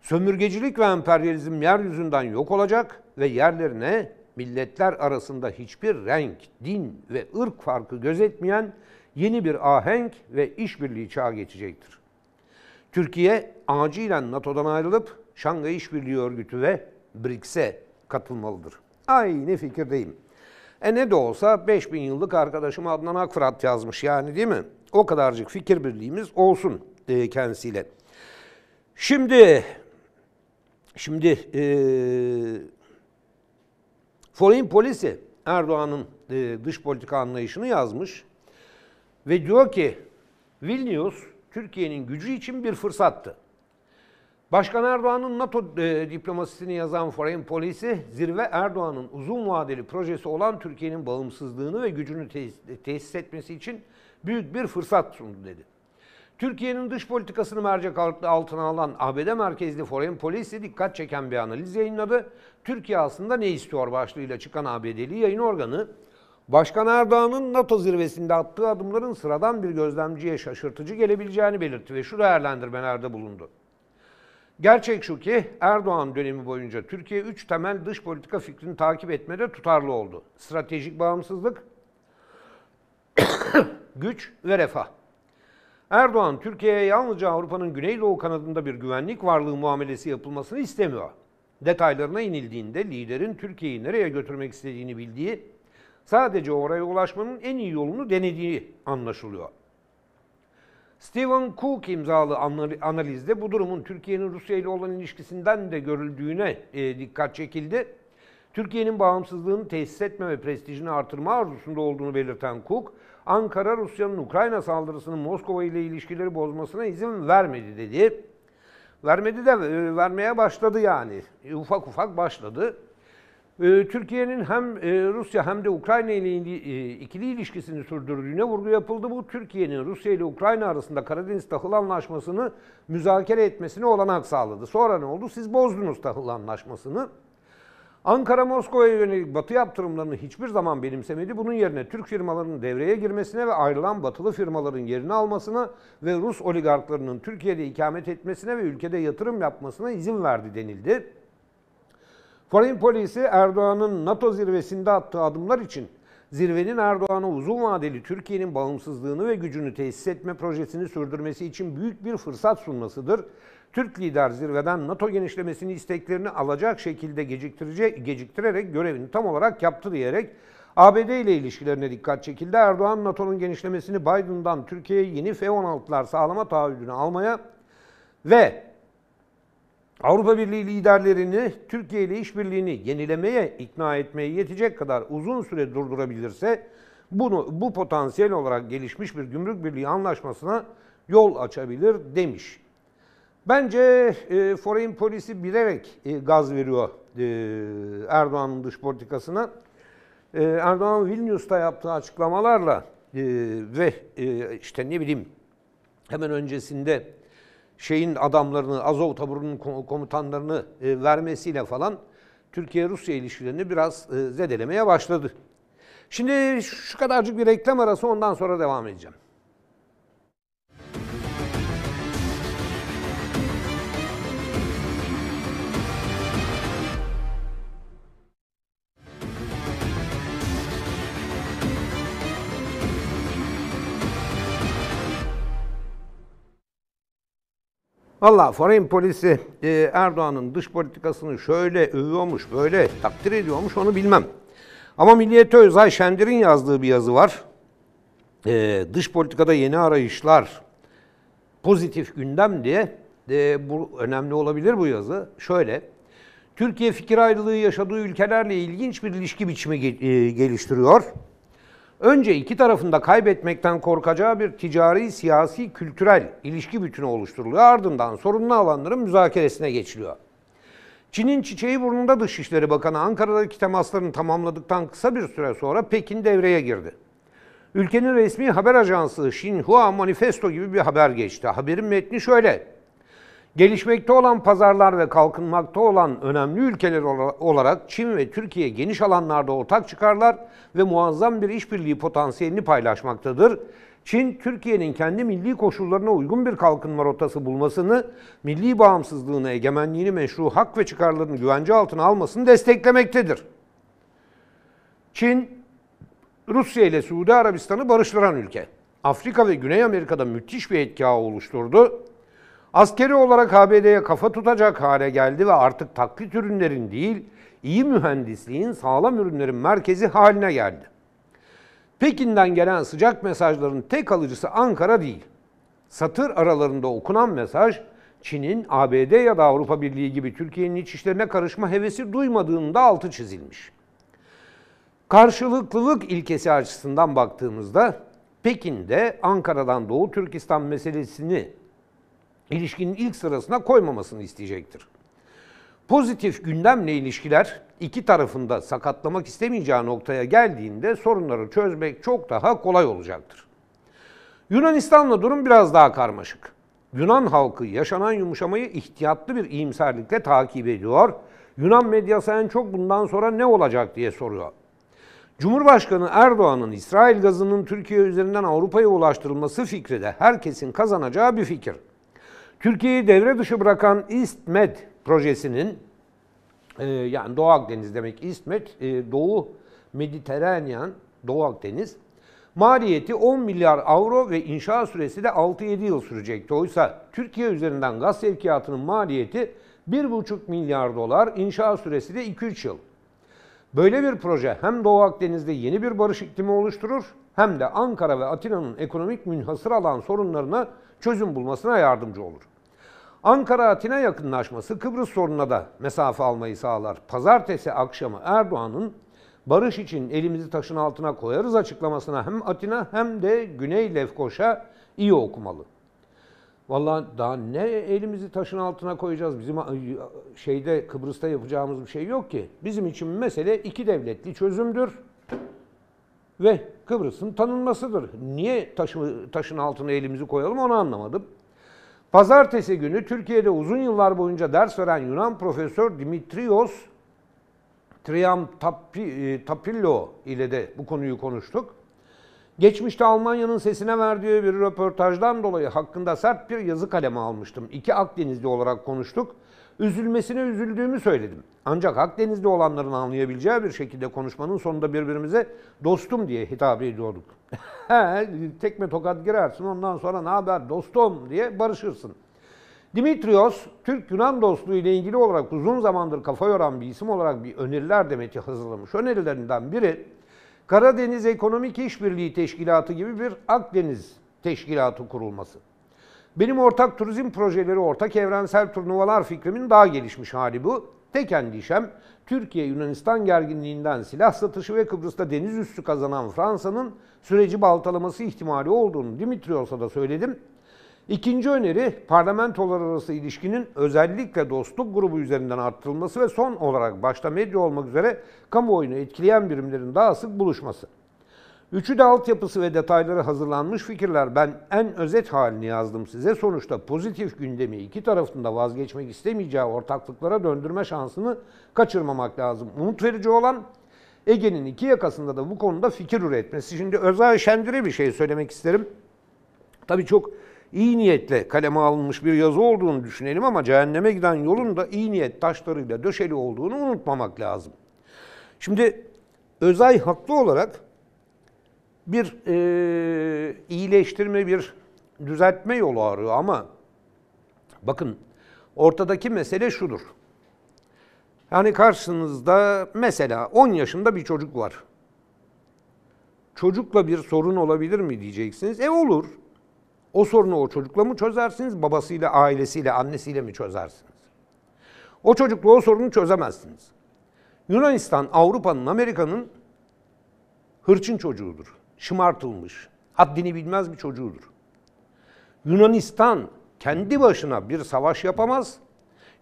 Sömürgecilik ve emperyalizm yeryüzünden yok olacak ve yerlerine milletler arasında hiçbir renk, din ve ırk farkı gözetmeyen yeni bir ahenk ve işbirliği çağı geçecektir. Türkiye acilen NATO'dan ayrılıp Şangay İşbirliği Örgütü ve BRICS'e katılmalıdır. Aynı fikirdeyim. E ne de olsa 5000 yıllık arkadaşım Adnan Akfırat yazmış yani değil mi? O kadarcık fikir birliğimiz olsun e, kendisiyle. Şimdi, şimdi e, foreign policy Erdoğan'ın e, dış politika anlayışını yazmış ve diyor ki Vilnius Türkiye'nin gücü için bir fırsattı. Başkan Erdoğan'ın NATO e, diplomasisini yazan Foreign Policy, zirve Erdoğan'ın uzun vadeli projesi olan Türkiye'nin bağımsızlığını ve gücünü tesis, tesis etmesi için büyük bir fırsat sundu dedi. Türkiye'nin dış politikasını mercek altına alan ABD merkezli Foreign Policy dikkat çeken bir analiz yayınladı. Türkiye aslında ne istiyor başlığıyla çıkan ABD'li yayın organı, Başkan Erdoğan'ın NATO zirvesinde attığı adımların sıradan bir gözlemciye şaşırtıcı gelebileceğini belirtti ve şu değerlendirmelerde bulundu. Gerçek şu ki Erdoğan dönemi boyunca Türkiye üç temel dış politika fikrini takip etmede tutarlı oldu. Stratejik bağımsızlık, güç ve refah. Erdoğan Türkiye'ye yalnızca Avrupa'nın Güneydoğu kanadında bir güvenlik varlığı muamelesi yapılmasını istemiyor. Detaylarına inildiğinde liderin Türkiye'yi nereye götürmek istediğini bildiği, sadece oraya ulaşmanın en iyi yolunu denediği anlaşılıyor. Stephen Cook imzalı analizde bu durumun Türkiye'nin Rusya ile olan ilişkisinden de görüldüğüne e, dikkat çekildi. Türkiye'nin bağımsızlığını tesis etme ve prestijini artırma arzusunda olduğunu belirten Cook, Ankara Rusya'nın Ukrayna saldırısının Moskova ile ilişkileri bozmasına izin vermedi dedi. Vermedi de e, vermeye başladı yani. E, ufak ufak başladı. Ee, Türkiye'nin hem e, Rusya hem de Ukrayna ile e, ikili ilişkisini sürdürdüğüne vurgu yapıldı. Bu Türkiye'nin Rusya ile Ukrayna arasında Karadeniz tahıl anlaşmasını müzakere etmesine olanak sağladı. Sonra ne oldu? Siz bozdunuz tahıl anlaşmasını. Ankara Moskova'ya yönelik batı yaptırımlarını hiçbir zaman benimsemedi. Bunun yerine Türk firmalarının devreye girmesine ve ayrılan batılı firmaların yerini almasına ve Rus oligarklarının Türkiye'de ikamet etmesine ve ülkede yatırım yapmasına izin verdi denildi. Foreign Policy Erdoğan'ın NATO zirvesinde attığı adımlar için zirvenin Erdoğan'a uzun vadeli Türkiye'nin bağımsızlığını ve gücünü tesis etme projesini sürdürmesi için büyük bir fırsat sunmasıdır. Türk lider zirveden NATO genişlemesini isteklerini alacak şekilde geciktirerek görevini tam olarak yaptı diyerek ABD ile ilişkilerine dikkat çekildi. Erdoğan NATO'nun genişlemesini Biden'dan Türkiye'ye yeni F-16'lar sağlama taahhüdünü almaya ve Avrupa Birliği liderlerini Türkiye ile işbirliğini yenilemeye, ikna etmeye yetecek kadar uzun süre durdurabilirse bunu bu potansiyel olarak gelişmiş bir gümrük birliği anlaşmasına yol açabilir demiş. Bence e, foreign policy bilerek e, gaz veriyor e, Erdoğan'ın dış politikasına. E, Erdoğan Vilnius'ta yaptığı açıklamalarla e, ve e, işte ne bileyim hemen öncesinde şeyin adamlarını, Azov taburunun komutanlarını e, vermesiyle falan Türkiye-Rusya ilişkilerini biraz e, zedelemeye başladı. Şimdi şu kadarcık bir reklam arası ondan sonra devam edeceğim. Valla foreign polisi e, Erdoğan'ın dış politikasını şöyle övüyormuş, böyle takdir ediyormuş onu bilmem. Ama Milliyete Özay Şendir'in yazdığı bir yazı var. E, dış politikada yeni arayışlar, pozitif gündem diye e, bu önemli olabilir bu yazı. Şöyle, Türkiye fikir ayrılığı yaşadığı ülkelerle ilginç bir ilişki biçimi e, geliştiriyor önce iki tarafında kaybetmekten korkacağı bir ticari, siyasi, kültürel ilişki bütünü oluşturuluyor. Ardından sorunlu alanların müzakeresine geçiliyor. Çin'in çiçeği burnunda Dışişleri Bakanı Ankara'daki temaslarını tamamladıktan kısa bir süre sonra Pekin devreye girdi. Ülkenin resmi haber ajansı Xinhua Manifesto gibi bir haber geçti. Haberin metni şöyle. Gelişmekte olan pazarlar ve kalkınmakta olan önemli ülkeler olarak Çin ve Türkiye geniş alanlarda ortak çıkarlar ve muazzam bir işbirliği potansiyelini paylaşmaktadır. Çin, Türkiye'nin kendi milli koşullarına uygun bir kalkınma rotası bulmasını, milli bağımsızlığını, egemenliğini, meşru hak ve çıkarlarını güvence altına almasını desteklemektedir. Çin, Rusya ile Suudi Arabistan'ı barıştıran ülke. Afrika ve Güney Amerika'da müthiş bir etki oluşturdu. Askeri olarak ABD'ye kafa tutacak hale geldi ve artık taklit ürünlerin değil, iyi mühendisliğin, sağlam ürünlerin merkezi haline geldi. Pekin'den gelen sıcak mesajların tek alıcısı Ankara değil. Satır aralarında okunan mesaj, Çin'in ABD ya da Avrupa Birliği gibi Türkiye'nin iç işlerine karışma hevesi duymadığında altı çizilmiş. Karşılıklılık ilkesi açısından baktığımızda Pekin'de Ankara'dan Doğu Türkistan meselesini ilişkinin ilk sırasına koymamasını isteyecektir. Pozitif gündemle ilişkiler iki tarafında sakatlamak istemeyeceği noktaya geldiğinde sorunları çözmek çok daha kolay olacaktır. Yunanistan'la durum biraz daha karmaşık. Yunan halkı yaşanan yumuşamayı ihtiyatlı bir iyimserlikle takip ediyor. Yunan medyası en çok bundan sonra ne olacak diye soruyor. Cumhurbaşkanı Erdoğan'ın İsrail gazının Türkiye üzerinden Avrupa'ya ulaştırılması fikri de herkesin kazanacağı bir fikir. Türkiye'yi devre dışı bırakan İstmed projesinin e, yani Doğu Akdeniz demek İstmed, e, Doğu Mediterranean, Doğu Akdeniz maliyeti 10 milyar avro ve inşa süresi de 6-7 yıl sürecekti. Oysa Türkiye üzerinden gaz sevkiyatının maliyeti 1,5 milyar dolar, inşa süresi de 2-3 yıl. Böyle bir proje hem Doğu Akdeniz'de yeni bir barış iklimi oluşturur hem de Ankara ve Atina'nın ekonomik münhasır alan sorunlarına çözüm bulmasına yardımcı olur. Ankara Atina yakınlaşması Kıbrıs sorununa da mesafe almayı sağlar. Pazartesi akşamı Erdoğan'ın barış için elimizi taşın altına koyarız açıklamasına hem Atina hem de Güney Lefkoşa iyi okumalı. Valla daha ne elimizi taşın altına koyacağız? Bizim e, şeyde Kıbrıs'ta yapacağımız bir şey yok ki. Bizim için mesele iki devletli çözümdür ve Kıbrıs'ın tanınmasıdır. Niye taşın altına elimizi koyalım onu anlamadım. Pazartesi günü Türkiye'de uzun yıllar boyunca ders veren Yunan profesör Dimitrios Triantapillo e, ile de bu konuyu konuştuk. Geçmişte Almanya'nın sesine verdiği bir röportajdan dolayı hakkında sert bir yazı kaleme almıştım. İki Akdenizli olarak konuştuk. Üzülmesine üzüldüğümü söyledim. Ancak Akdeniz'de olanların anlayabileceği bir şekilde konuşmanın sonunda birbirimize dostum diye hitap ediyorduk. Tekme tokat girersin ondan sonra ne haber dostum diye barışırsın. Dimitrios, Türk-Yunan dostluğu ile ilgili olarak uzun zamandır kafa yoran bir isim olarak bir öneriler demeti hazırlamış. Önerilerinden biri Karadeniz Ekonomik İşbirliği Teşkilatı gibi bir Akdeniz teşkilatı kurulması. Benim ortak turizm projeleri, ortak evrensel turnuvalar fikrimin daha gelişmiş hali bu. Tek endişem Türkiye-Yunanistan gerginliğinden silah satışı ve Kıbrıs'ta deniz üssü kazanan Fransa'nın süreci baltalaması ihtimali olduğunu Dimitrios'a da söyledim. İkinci öneri parlamentolar arası ilişkinin özellikle dostluk grubu üzerinden arttırılması ve son olarak başta medya olmak üzere kamuoyunu etkileyen birimlerin daha sık buluşması. Üçü de altyapısı ve detayları hazırlanmış fikirler. Ben en özet halini yazdım size. Sonuçta pozitif gündemi iki tarafında vazgeçmek istemeyeceği ortaklıklara döndürme şansını kaçırmamak lazım. Umut verici olan Ege'nin iki yakasında da bu konuda fikir üretmesi. Şimdi Özay Şendir'e bir şey söylemek isterim. Tabii çok iyi niyetle kaleme alınmış bir yazı olduğunu düşünelim ama cehenneme giden yolun da iyi niyet taşlarıyla döşeli olduğunu unutmamak lazım. Şimdi Özay haklı olarak bir e, iyileştirme, bir düzeltme yolu arıyor ama bakın ortadaki mesele şudur. Yani karşınızda mesela 10 yaşında bir çocuk var. Çocukla bir sorun olabilir mi diyeceksiniz. E olur. O sorunu o çocukla mı çözersiniz, babasıyla, ailesiyle, annesiyle mi çözersiniz? O çocukla o sorunu çözemezsiniz. Yunanistan, Avrupa'nın, Amerika'nın hırçın çocuğudur şımartılmış, haddini bilmez bir çocuğudur. Yunanistan kendi başına bir savaş yapamaz.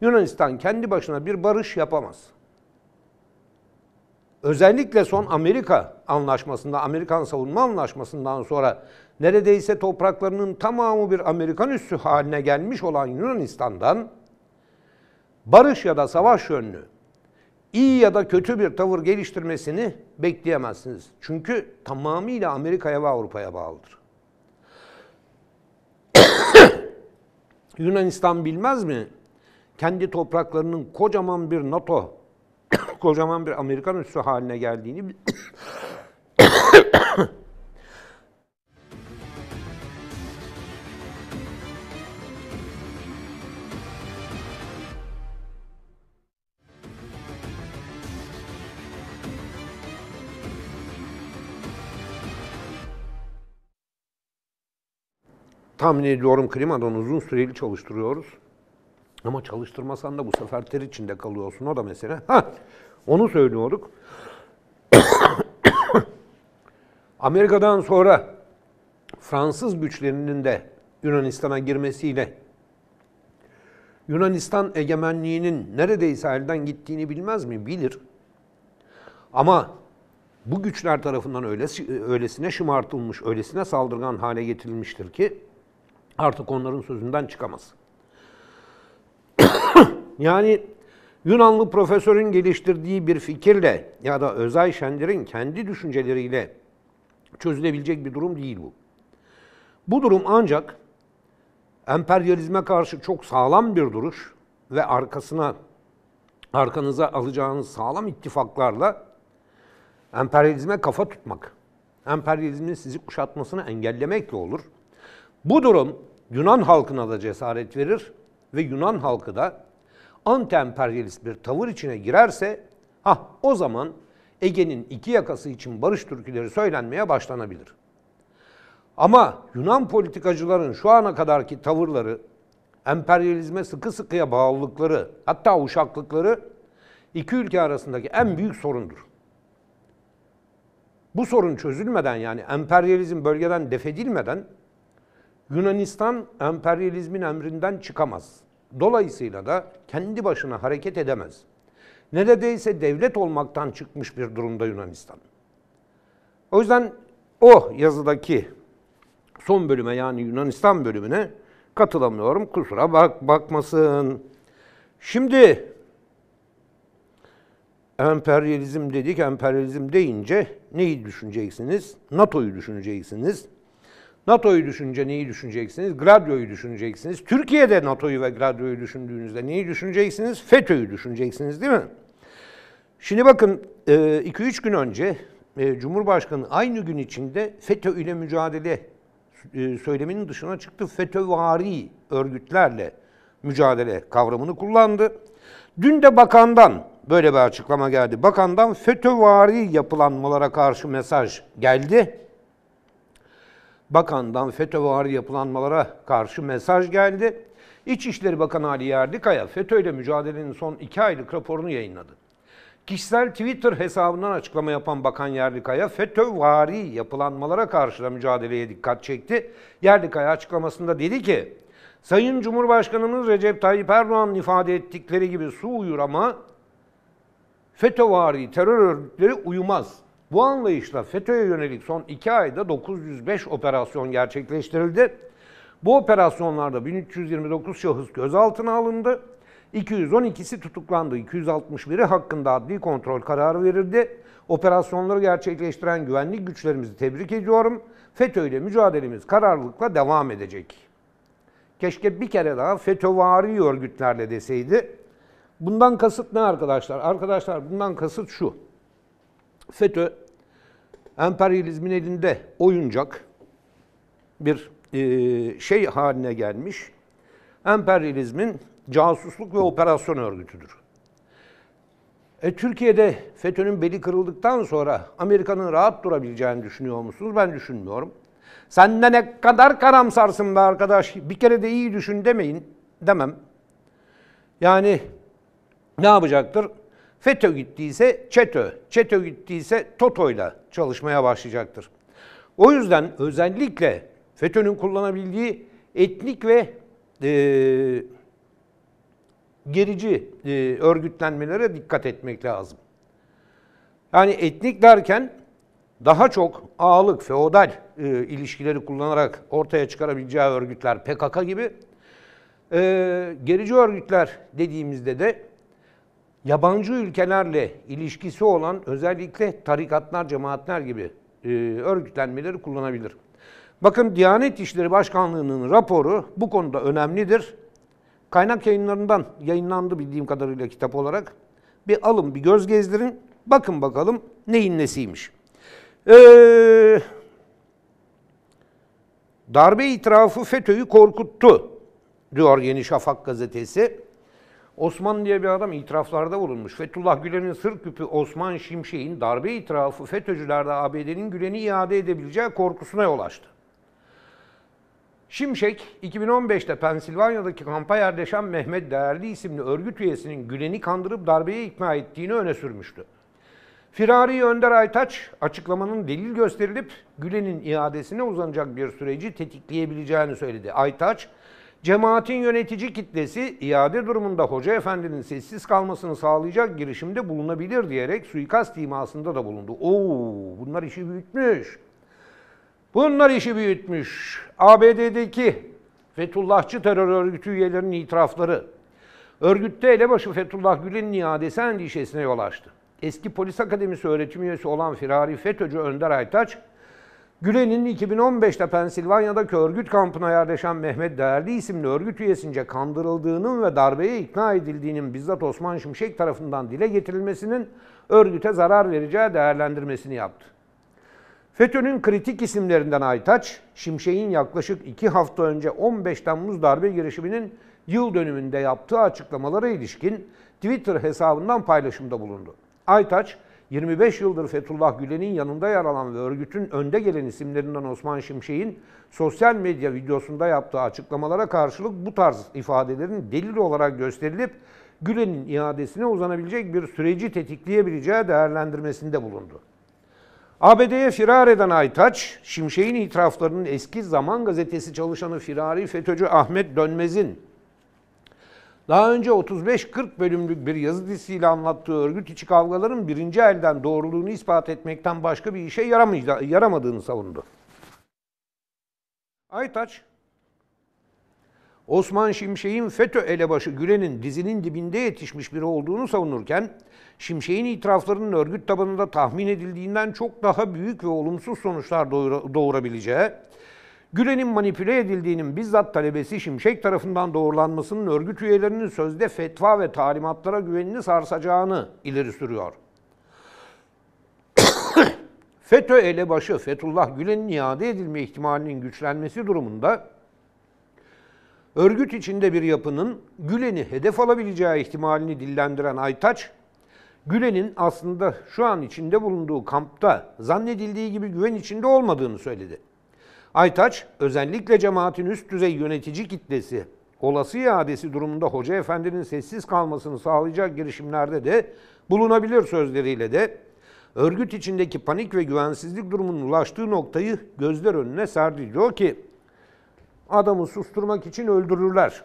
Yunanistan kendi başına bir barış yapamaz. Özellikle son Amerika anlaşmasında, Amerikan savunma anlaşmasından sonra neredeyse topraklarının tamamı bir Amerikan üssü haline gelmiş olan Yunanistan'dan barış ya da savaş yönlü iyi ya da kötü bir tavır geliştirmesini bekleyemezsiniz. Çünkü tamamıyla Amerika'ya ve Avrupa'ya bağlıdır. Yunanistan bilmez mi? Kendi topraklarının kocaman bir NATO, kocaman bir Amerikan üssü haline geldiğini tahmin ediyorum klimadan uzun süreli çalıştırıyoruz. Ama çalıştırmasan da bu sefer ter içinde kalıyorsun. O da mesele. Ha, onu söylüyorduk. Amerika'dan sonra Fransız güçlerinin de Yunanistan'a girmesiyle Yunanistan egemenliğinin neredeyse elden gittiğini bilmez mi? Bilir. Ama bu güçler tarafından öylesine şımartılmış, öylesine saldırgan hale getirilmiştir ki artık onların sözünden çıkamaz. yani Yunanlı profesörün geliştirdiği bir fikirle ya da Özay Şendir'in kendi düşünceleriyle çözülebilecek bir durum değil bu. Bu durum ancak emperyalizme karşı çok sağlam bir duruş ve arkasına arkanıza alacağınız sağlam ittifaklarla emperyalizme kafa tutmak, emperyalizmin sizi kuşatmasını engellemekle olur. Bu durum Yunan halkına da cesaret verir ve Yunan halkı da anti-emperyalist bir tavır içine girerse ha o zaman Ege'nin iki yakası için barış türküleri söylenmeye başlanabilir. Ama Yunan politikacıların şu ana kadarki tavırları, emperyalizme sıkı sıkıya bağlılıkları, hatta uşaklıkları iki ülke arasındaki en büyük sorundur. Bu sorun çözülmeden yani emperyalizm bölgeden defedilmeden Yunanistan emperyalizmin emrinden çıkamaz. Dolayısıyla da kendi başına hareket edemez. Neredeyse devlet olmaktan çıkmış bir durumda Yunanistan. O yüzden o yazıdaki son bölüme yani Yunanistan bölümüne katılamıyorum. Kusura bak bakmasın. Şimdi emperyalizm dedik. Emperyalizm deyince neyi düşüneceksiniz? NATO'yu düşüneceksiniz. NATO'yu düşünce neyi düşüneceksiniz? Gradio'yu düşüneceksiniz. Türkiye'de NATO'yu ve Gradio'yu düşündüğünüzde neyi düşüneceksiniz? FETÖ'yü düşüneceksiniz değil mi? Şimdi bakın 2-3 e, gün önce e, Cumhurbaşkanı aynı gün içinde FETÖ ile mücadele e, söyleminin dışına çıktı. FETÖ-vari örgütlerle mücadele kavramını kullandı. Dün de bakandan böyle bir açıklama geldi. Bakandan FETÖ-vari yapılanmalara karşı mesaj geldi. Bakan'dan FETÖ'vari yapılanmalara karşı mesaj geldi. İçişleri Bakanı Ali Yerdikaya FETÖ ile mücadelenin son iki aylık raporunu yayınladı. Kişisel Twitter hesabından açıklama yapan Bakan Yerlikaya FETÖ-vari yapılanmalara karşı da mücadeleye dikkat çekti. Yerlikaya açıklamasında dedi ki Sayın Cumhurbaşkanımız Recep Tayyip Erdoğan ifade ettikleri gibi su uyur ama FETÖ-vari terör örgütleri uyumaz. Bu anlayışla FETÖ'ye yönelik son 2 ayda 905 operasyon gerçekleştirildi. Bu operasyonlarda 1329 şahıs gözaltına alındı. 212'si tutuklandı. 261'i hakkında adli kontrol kararı verildi. Operasyonları gerçekleştiren güvenlik güçlerimizi tebrik ediyorum. FETÖ ile mücadelemiz kararlılıkla devam edecek. Keşke bir kere daha fetö FETÖ'vari örgütlerle deseydi. Bundan kasıt ne arkadaşlar? Arkadaşlar bundan kasıt şu. FETÖ emperyalizmin elinde oyuncak bir e, şey haline gelmiş. Emperyalizmin casusluk ve operasyon örgütüdür. E, Türkiye'de FETÖ'nün beli kırıldıktan sonra Amerika'nın rahat durabileceğini düşünüyor musunuz? Ben düşünmüyorum. Sen de ne kadar karamsarsın be arkadaş. Bir kere de iyi düşün demeyin. Demem. Yani ne yapacaktır? FETÖ gittiyse ÇETÖ, ÇETÖ gittiyse Toto ile çalışmaya başlayacaktır. O yüzden özellikle FETÖ'nün kullanabildiği etnik ve e, gerici e, örgütlenmelere dikkat etmek lazım. Yani etnik derken daha çok ağalık, feodal e, ilişkileri kullanarak ortaya çıkarabileceği örgütler PKK gibi. E, gerici örgütler dediğimizde de yabancı ülkelerle ilişkisi olan özellikle tarikatlar, cemaatler gibi e, örgütlenmeleri kullanabilir. Bakın Diyanet İşleri Başkanlığı'nın raporu bu konuda önemlidir. Kaynak yayınlarından yayınlandı bildiğim kadarıyla kitap olarak. Bir alın bir göz gezdirin. Bakın bakalım neyin nesiymiş. Ee, darbe itirafı FETÖ'yü korkuttu diyor Yeni Şafak gazetesi. Osman diye bir adam itiraflarda bulunmuş. Fethullah Gülen'in sır küpü Osman Şimşek'in darbe itirafı FETÖ'cülerde ABD'nin Gülen'i iade edebileceği korkusuna yol açtı. Şimşek 2015'te Pensilvanya'daki kampa yerleşen Mehmet Değerli isimli örgüt üyesinin Gülen'i kandırıp darbeye ikna ettiğini öne sürmüştü. Firari Önder Aytaç açıklamanın delil gösterilip Gülen'in iadesine uzanacak bir süreci tetikleyebileceğini söyledi. Aytaç Cemaatin yönetici kitlesi iade durumunda hoca efendinin sessiz kalmasını sağlayacak girişimde bulunabilir diyerek suikast imasında da bulundu. Oo, bunlar işi büyütmüş. Bunlar işi büyütmüş. ABD'deki Fethullahçı terör örgütü üyelerinin itirafları örgütte elebaşı Fethullah Gülen'in iadesi endişesine yol açtı. Eski polis akademisi öğretim üyesi olan firari FETÖ'cü Önder Aytaç, Gülen'in 2015'te Pensilvanya'daki örgüt kampına yerleşen Mehmet Değerli isimli örgüt üyesince kandırıldığının ve darbeye ikna edildiğinin bizzat Osman Şimşek tarafından dile getirilmesinin örgüte zarar vereceği değerlendirmesini yaptı. FETÖ'nün kritik isimlerinden Aytaç, Şimşek'in yaklaşık iki hafta önce 15 Temmuz darbe girişiminin yıl dönümünde yaptığı açıklamalara ilişkin Twitter hesabından paylaşımda bulundu. Aytaç, 25 yıldır Fethullah Gülen'in yanında yer alan ve örgütün önde gelen isimlerinden Osman Şimşek'in sosyal medya videosunda yaptığı açıklamalara karşılık bu tarz ifadelerin delil olarak gösterilip Gülen'in iadesine uzanabilecek bir süreci tetikleyebileceği değerlendirmesinde bulundu. ABD'ye firar eden Aytaç, Şimşek'in itiraflarının eski Zaman Gazetesi çalışanı firari FETÖ'cü Ahmet Dönmez'in daha önce 35-40 bölümlük bir yazı dizisiyle anlattığı örgüt içi kavgaların birinci elden doğruluğunu ispat etmekten başka bir işe yaramadığını savundu. Aytaç, Osman Şimşek'in FETÖ elebaşı Gülen'in dizinin dibinde yetişmiş biri olduğunu savunurken, Şimşek'in itiraflarının örgüt tabanında tahmin edildiğinden çok daha büyük ve olumsuz sonuçlar doğurabileceği, Gülen'in manipüle edildiğinin bizzat talebesi Şimşek tarafından doğrulanmasının örgüt üyelerinin sözde fetva ve talimatlara güvenini sarsacağını ileri sürüyor. FETÖ elebaşı Fethullah Gülen'in iade edilme ihtimalinin güçlenmesi durumunda örgüt içinde bir yapının Gülen'i hedef alabileceği ihtimalini dillendiren Aytaç, Gülen'in aslında şu an içinde bulunduğu kampta zannedildiği gibi güven içinde olmadığını söyledi. Aytaç özellikle cemaatin üst düzey yönetici kitlesi olası iadesi durumunda Hoca Efendi'nin sessiz kalmasını sağlayacak girişimlerde de bulunabilir sözleriyle de örgüt içindeki panik ve güvensizlik durumunun ulaştığı noktayı gözler önüne serdi. Diyor ki adamı susturmak için öldürürler.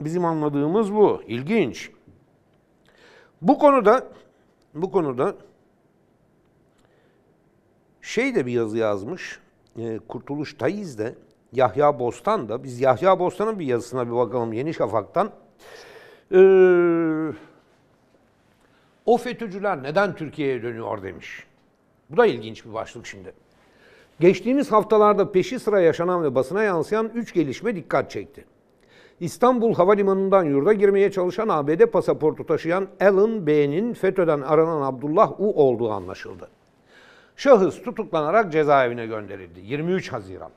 Bizim anladığımız bu. İlginç. Bu konuda bu konuda şey de bir yazı yazmış e, ee, Kurtuluş Tayiz de Yahya Bostan da biz Yahya Bostan'ın bir yazısına bir bakalım Yeni Şafak'tan. Ee, o FETÖ'cüler neden Türkiye'ye dönüyor demiş. Bu da ilginç bir başlık şimdi. Geçtiğimiz haftalarda peşi sıra yaşanan ve basına yansıyan 3 gelişme dikkat çekti. İstanbul Havalimanı'ndan yurda girmeye çalışan ABD pasaportu taşıyan Alan B'nin FETÖ'den aranan Abdullah U olduğu anlaşıldı. Şahıs tutuklanarak cezaevine gönderildi 23 Haziran.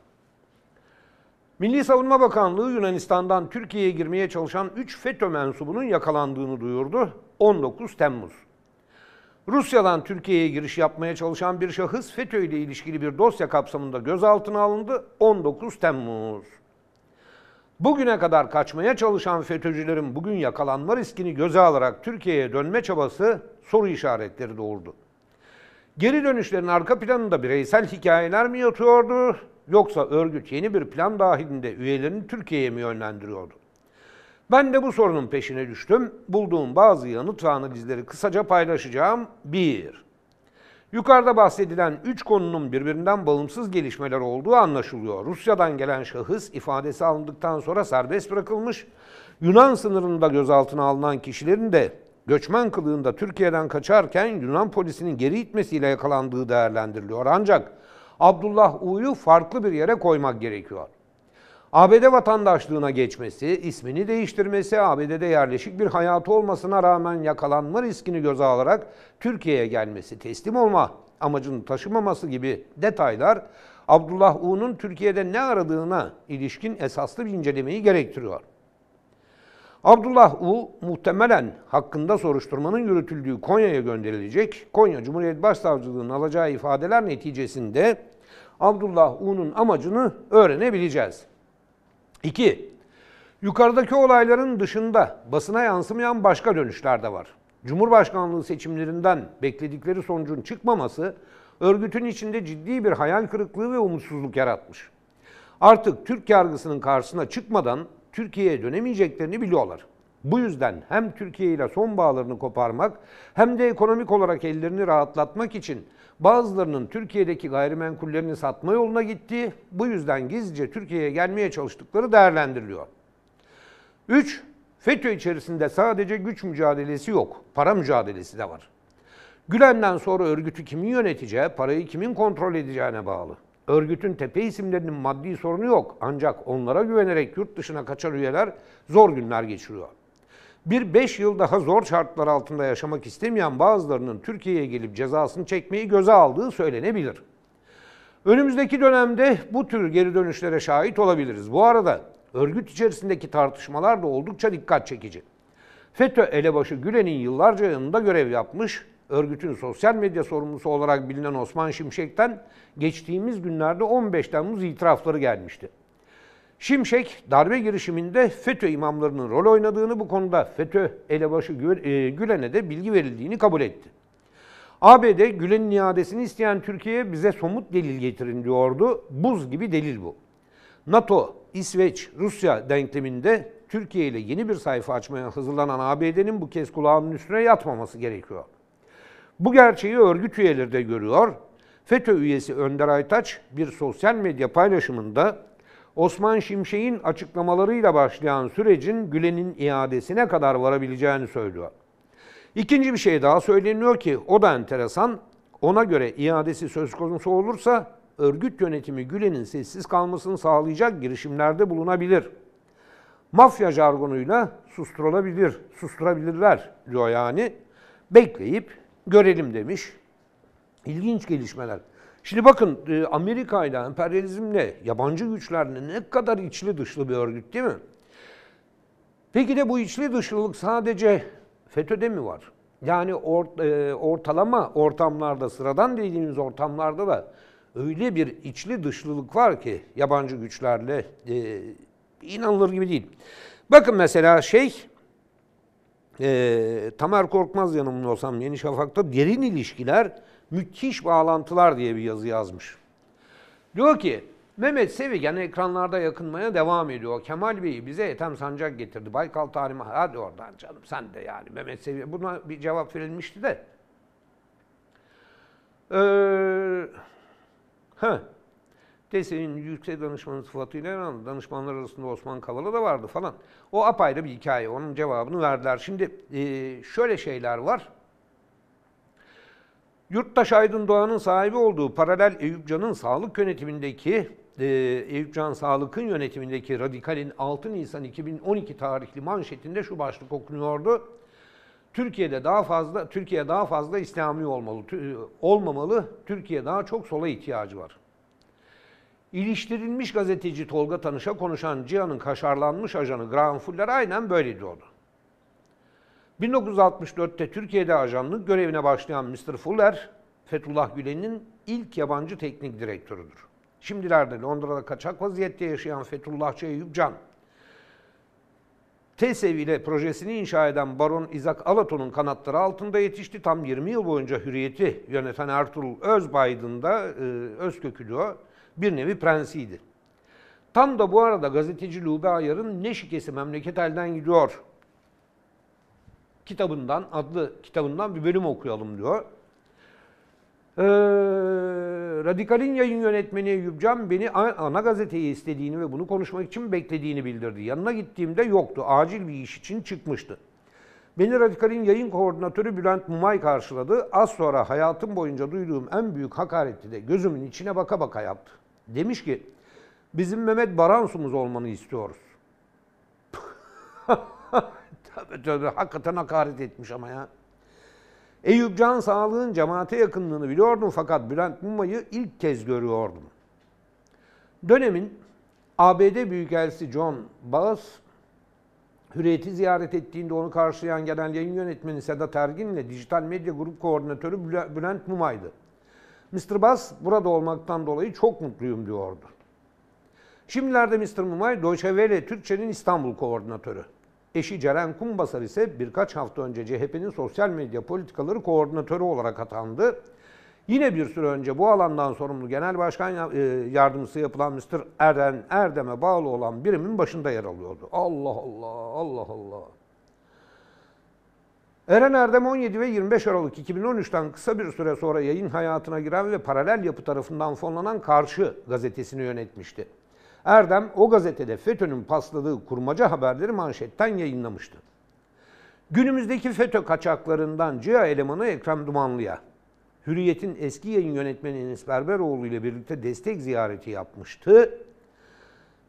Milli Savunma Bakanlığı Yunanistan'dan Türkiye'ye girmeye çalışan 3 FETÖ mensubunun yakalandığını duyurdu 19 Temmuz. Rusya'dan Türkiye'ye giriş yapmaya çalışan bir şahıs FETÖ ile ilişkili bir dosya kapsamında gözaltına alındı 19 Temmuz. Bugüne kadar kaçmaya çalışan FETÖ'cülerin bugün yakalanma riskini göze alarak Türkiye'ye dönme çabası soru işaretleri doğurdu. Geri dönüşlerin arka planında bireysel hikayeler mi yatıyordu yoksa örgüt yeni bir plan dahilinde üyelerini Türkiye'ye mi yönlendiriyordu? Ben de bu sorunun peşine düştüm. Bulduğum bazı yanıt ve analizleri kısaca paylaşacağım. 1. Yukarıda bahsedilen üç konunun birbirinden bağımsız gelişmeler olduğu anlaşılıyor. Rusya'dan gelen şahıs ifadesi alındıktan sonra serbest bırakılmış. Yunan sınırında gözaltına alınan kişilerin de göçmen kılığında Türkiye'den kaçarken Yunan polisinin geri itmesiyle yakalandığı değerlendiriliyor. Ancak Abdullah U'yu farklı bir yere koymak gerekiyor. ABD vatandaşlığına geçmesi, ismini değiştirmesi, ABD'de yerleşik bir hayatı olmasına rağmen yakalanma riskini göze alarak Türkiye'ye gelmesi, teslim olma amacını taşımaması gibi detaylar Abdullah U'nun Türkiye'de ne aradığına ilişkin esaslı bir incelemeyi gerektiriyor. Abdullah U muhtemelen hakkında soruşturmanın yürütüldüğü Konya'ya gönderilecek. Konya Cumhuriyet Başsavcılığı'nın alacağı ifadeler neticesinde Abdullah U'nun amacını öğrenebileceğiz. 2. Yukarıdaki olayların dışında basına yansımayan başka dönüşler de var. Cumhurbaşkanlığı seçimlerinden bekledikleri sonucun çıkmaması örgütün içinde ciddi bir hayal kırıklığı ve umutsuzluk yaratmış. Artık Türk yargısının karşısına çıkmadan Türkiye'ye dönemeyeceklerini biliyorlar. Bu yüzden hem Türkiye ile son bağlarını koparmak hem de ekonomik olarak ellerini rahatlatmak için bazılarının Türkiye'deki gayrimenkullerini satma yoluna gitti. Bu yüzden gizlice Türkiye'ye gelmeye çalıştıkları değerlendiriliyor. 3. FETÖ içerisinde sadece güç mücadelesi yok, para mücadelesi de var. Gülen'den sonra örgütü kimin yöneteceği, parayı kimin kontrol edeceğine bağlı. Örgütün tepe isimlerinin maddi sorunu yok. Ancak onlara güvenerek yurt dışına kaçan üyeler zor günler geçiriyor. Bir beş yıl daha zor şartlar altında yaşamak istemeyen bazılarının Türkiye'ye gelip cezasını çekmeyi göze aldığı söylenebilir. Önümüzdeki dönemde bu tür geri dönüşlere şahit olabiliriz. Bu arada örgüt içerisindeki tartışmalar da oldukça dikkat çekici. FETÖ elebaşı Gülen'in yıllarca yanında görev yapmış, örgütün sosyal medya sorumlusu olarak bilinen Osman Şimşek'ten geçtiğimiz günlerde 15 Temmuz itirafları gelmişti. Şimşek darbe girişiminde FETÖ imamlarının rol oynadığını bu konuda FETÖ elebaşı e, Gülen'e de bilgi verildiğini kabul etti. ABD Gülen'in iadesini isteyen Türkiye'ye bize somut delil getirin diyordu. Buz gibi delil bu. NATO, İsveç, Rusya denkleminde Türkiye ile yeni bir sayfa açmaya hazırlanan ABD'nin bu kez kulağının üstüne yatmaması gerekiyor. Bu gerçeği örgüt üyeleri de görüyor. FETÖ üyesi Önder Aytaç bir sosyal medya paylaşımında Osman Şimşek'in açıklamalarıyla başlayan sürecin Gülen'in iadesine kadar varabileceğini söylüyor. İkinci bir şey daha söyleniyor ki o da enteresan. Ona göre iadesi söz konusu olursa örgüt yönetimi Gülen'in sessiz kalmasını sağlayacak girişimlerde bulunabilir. Mafya jargonuyla susturabilir, susturabilirler diyor yani. Bekleyip görelim demiş. İlginç gelişmeler. Şimdi bakın e, Amerika ile emperyalizmle, yabancı güçlerle ne kadar içli dışlı bir örgüt değil mi? Peki de bu içli dışlılık sadece FETÖ'de mi var? Yani or, e, ortalama ortamlarda, sıradan dediğimiz ortamlarda da öyle bir içli dışlılık var ki yabancı güçlerle e, inanılır gibi değil. Bakın mesela şey e, Tamer Korkmaz yanılmıyorsam Yeni Şafak'ta derin ilişkiler, müthiş bağlantılar diye bir yazı yazmış. Diyor ki Mehmet Sevigen ekranlarda yakınmaya devam ediyor. Kemal Bey bize Ethem Sancak getirdi. Baykal tarihime hadi oradan canım sen de yani Mehmet Sevigen. Buna bir cevap verilmişti de. Ee, heh. DSE'nin yüksek danışmanı sıfatıyla İran, danışmanlar arasında Osman Kavala da vardı falan. O apayrı bir hikaye. Onun cevabını verdiler. Şimdi e, şöyle şeyler var. Yurttaş Aydın Doğan'ın sahibi olduğu paralel Eyüpcan'ın sağlık yönetimindeki e, Eyüpcan Sağlık'ın yönetimindeki Radikal'in 6 Nisan 2012 tarihli manşetinde şu başlık okunuyordu. Türkiye'de daha fazla Türkiye daha fazla İslami olmalı, e, olmamalı. Türkiye daha çok sola ihtiyacı var. İliştirilmiş gazeteci Tolga Tanış'a konuşan Cihan'ın kaşarlanmış ajanı Graham Fuller aynen böyle diyordu. 1964'te Türkiye'de ajanlık görevine başlayan Mr. Fuller, Fethullah Gülen'in ilk yabancı teknik direktörüdür. Şimdilerde Londra'da kaçak vaziyette yaşayan Fethullahçı Eyüp Can, TSEV ile projesini inşa eden Baron Isaac Alaton'un kanatları altında yetişti. Tam 20 yıl boyunca hürriyeti yöneten Ertuğrul Özbaydın da e, öz kökülü bir nevi prensiydi. Tam da bu arada gazeteci Lube Ayar'ın Ne Şikesi Memleket Elden Gidiyor kitabından, adlı kitabından bir bölüm okuyalım diyor. Ee, Radikal'in yayın yönetmeni Eyüp Can beni ana gazeteyi istediğini ve bunu konuşmak için beklediğini bildirdi. Yanına gittiğimde yoktu. Acil bir iş için çıkmıştı. Beni Radikal'in yayın koordinatörü Bülent Mumay karşıladı. Az sonra hayatım boyunca duyduğum en büyük hakareti de gözümün içine baka baka yaptı. Demiş ki bizim Mehmet Baransumuz olmanı istiyoruz. tövbe tövbe hakikaten hakaret etmiş ama ya. Eyüp Can Sağlık'ın cemaate yakınlığını biliyordum fakat Bülent Mumay'ı ilk kez görüyordum. Dönemin ABD Büyükelçisi John Bass, Hürriyet'i ziyaret ettiğinde onu karşılayan genel yayın yönetmeni Sedat Ergin ile dijital medya grup koordinatörü Bülent Mumay'dı. Mr. Bass burada olmaktan dolayı çok mutluyum diyordu. Şimdilerde Mr. Mumay Deutsche Welle Türkçe'nin İstanbul koordinatörü. Eşi Ceren Kumbasar ise birkaç hafta önce CHP'nin sosyal medya politikaları koordinatörü olarak atandı. Yine bir süre önce bu alandan sorumlu Genel Başkan e, Yardımcısı yapılan Mr. Eren Erdem'e bağlı olan birimin başında yer alıyordu. Allah Allah, Allah Allah. Eren Erdem 17 ve 25 Aralık 2013'ten kısa bir süre sonra yayın hayatına giren ve paralel yapı tarafından fonlanan Karşı gazetesini yönetmişti. Erdem o gazetede FETÖ'nün pasladığı kurmaca haberleri manşetten yayınlamıştı. Günümüzdeki FETÖ kaçaklarından CIA elemanı Ekrem Dumanlı'ya, Hürriyet'in eski yayın yönetmeni Enes Berberoğlu ile birlikte destek ziyareti yapmıştı.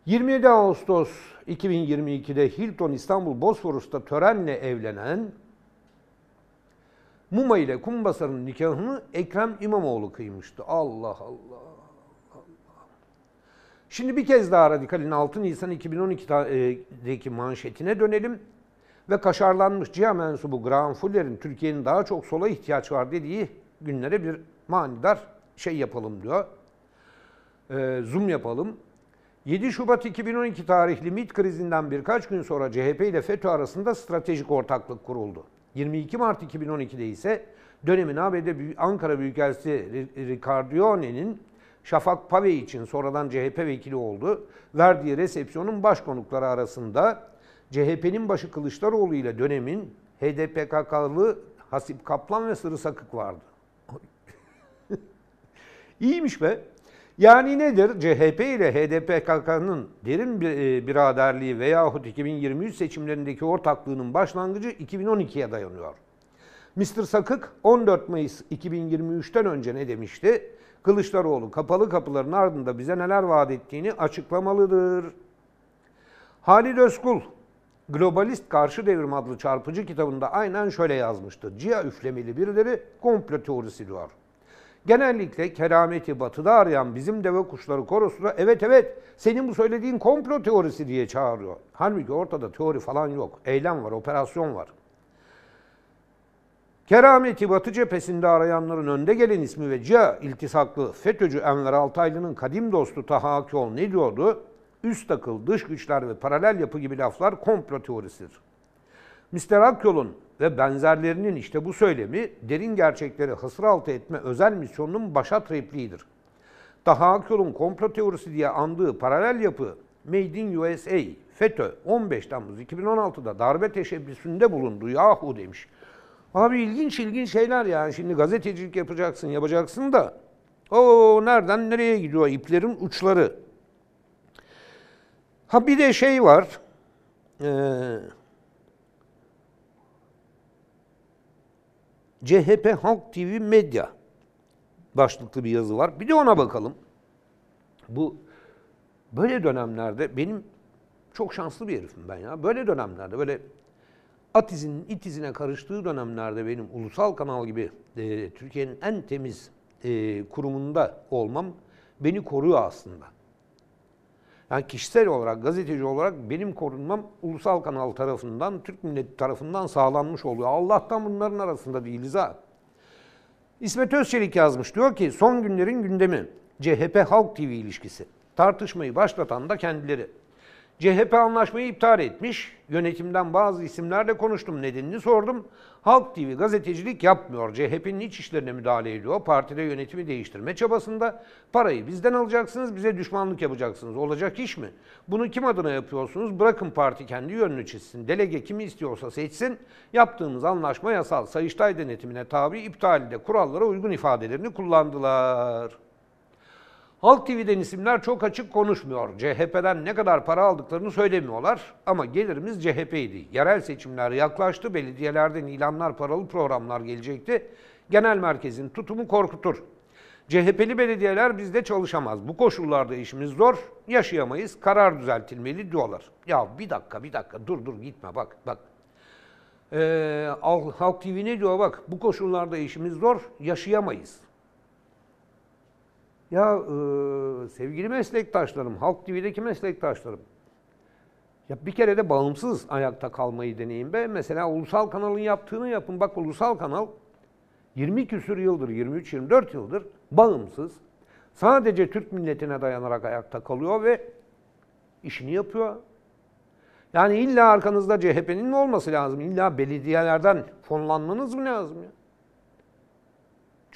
27 Ağustos 2022'de Hilton İstanbul Bosforus'ta törenle evlenen Muma ile Kumbasar'ın nikahını Ekrem İmamoğlu kıymıştı. Allah Allah. Allah. Şimdi bir kez daha Radikal'in 6 Nisan 2012'deki e, manşetine dönelim. Ve kaşarlanmış CIA mensubu Graham Fuller'in Türkiye'nin daha çok sola ihtiyaç var dediği günlere bir manidar şey yapalım diyor. E, zoom yapalım. 7 Şubat 2012 tarihli MİT krizinden birkaç gün sonra CHP ile FETÖ arasında stratejik ortaklık kuruldu. 22 Mart 2012'de ise dönemin ABD Ankara Büyükelçisi Ricardione'nin Şafak Pave için sonradan CHP vekili oldu. Verdiği resepsiyonun baş konukları arasında CHP'nin başı Kılıçdaroğlu ile dönemin HDPKK'lı Hasip Kaplan ve Sırı Sakık vardı. İyiymiş be. Yani nedir? CHP ile HDP-KK'nın derin bir e, biraderliği veyahut 2023 seçimlerindeki ortaklığının başlangıcı 2012'ye dayanıyor. Mr. Sakık 14 Mayıs 2023'ten önce ne demişti? Kılıçdaroğlu kapalı kapıların ardında bize neler vaat ettiğini açıklamalıdır. Halil Özkul Globalist Karşı Devrim adlı çarpıcı kitabında aynen şöyle yazmıştı. Cia üflemeli birileri komplo teorisi diyor. Genellikle kerameti batıda arayan bizim deve kuşları korosuna evet evet senin bu söylediğin komplo teorisi diye çağırıyor. Halbuki ortada teori falan yok. Eylem var, operasyon var. Kerameti Batı cephesinde arayanların önde gelen ismi ve ca iltisaklı FETÖ'cü Enver Altaylı'nın kadim dostu Taha Akyol ne diyordu? Üst akıl, dış güçler ve paralel yapı gibi laflar komplo teorisidir. Mr. Akyol'un ve benzerlerinin işte bu söylemi derin gerçekleri hasıraltı etme özel misyonunun başa repliğidir. Daha Akyol'un komplo teorisi diye andığı paralel yapı Made in USA, FETÖ 15 Temmuz 2016'da darbe teşebbüsünde bulundu yahu demiş. Abi ilginç ilginç şeyler yani şimdi gazetecilik yapacaksın yapacaksın da o nereden nereye gidiyor iplerin uçları. Ha bir de şey var. Ee, CHP Halk TV Medya başlıklı bir yazı var. Bir de ona bakalım. Bu böyle dönemlerde benim çok şanslı bir herifim ben ya. Böyle dönemlerde böyle atizinin itizine karıştığı dönemlerde benim ulusal kanal gibi e, Türkiye'nin en temiz e, kurumunda olmam beni koruyor aslında. Yani kişisel olarak, gazeteci olarak benim korunmam ulusal kanal tarafından, Türk milleti tarafından sağlanmış oluyor. Allah'tan bunların arasında değiliz ha. İsmet Özçelik yazmış. Diyor ki son günlerin gündemi CHP Halk TV ilişkisi. Tartışmayı başlatan da kendileri. CHP anlaşmayı iptal etmiş. Yönetimden bazı isimlerle konuştum. Nedenini sordum. Halk TV gazetecilik yapmıyor. CHP'nin iç işlerine müdahale ediyor. Partide yönetimi değiştirme çabasında. Parayı bizden alacaksınız, bize düşmanlık yapacaksınız. Olacak iş mi? Bunu kim adına yapıyorsunuz? Bırakın parti kendi yönünü çizsin. Delege kimi istiyorsa seçsin. Yaptığımız anlaşma yasal. Sayıştay denetimine tabi iptalde kurallara uygun ifadelerini kullandılar. Halk TV'den isimler çok açık konuşmuyor. CHP'den ne kadar para aldıklarını söylemiyorlar ama gelirimiz CHP'ydi. Yerel seçimler yaklaştı, belediyelerden ilanlar, paralı programlar gelecekti. Genel merkezin tutumu korkutur. CHP'li belediyeler bizde çalışamaz. Bu koşullarda işimiz zor, yaşayamayız, karar düzeltilmeli diyorlar. Ya bir dakika, bir dakika, dur dur gitme bak, bak. Ee, Halk TV ne diyor bak, bu koşullarda işimiz zor, yaşayamayız. Ya e, sevgili meslektaşlarım, Halk TV'deki meslektaşlarım. Ya bir kere de bağımsız ayakta kalmayı deneyin be. Mesela ulusal kanalın yaptığını yapın. Bak ulusal kanal 20 küsür yıldır, 23-24 yıldır bağımsız. Sadece Türk milletine dayanarak ayakta kalıyor ve işini yapıyor. Yani illa arkanızda CHP'nin mi olması lazım? İlla belediyelerden fonlanmanız mı lazım ya?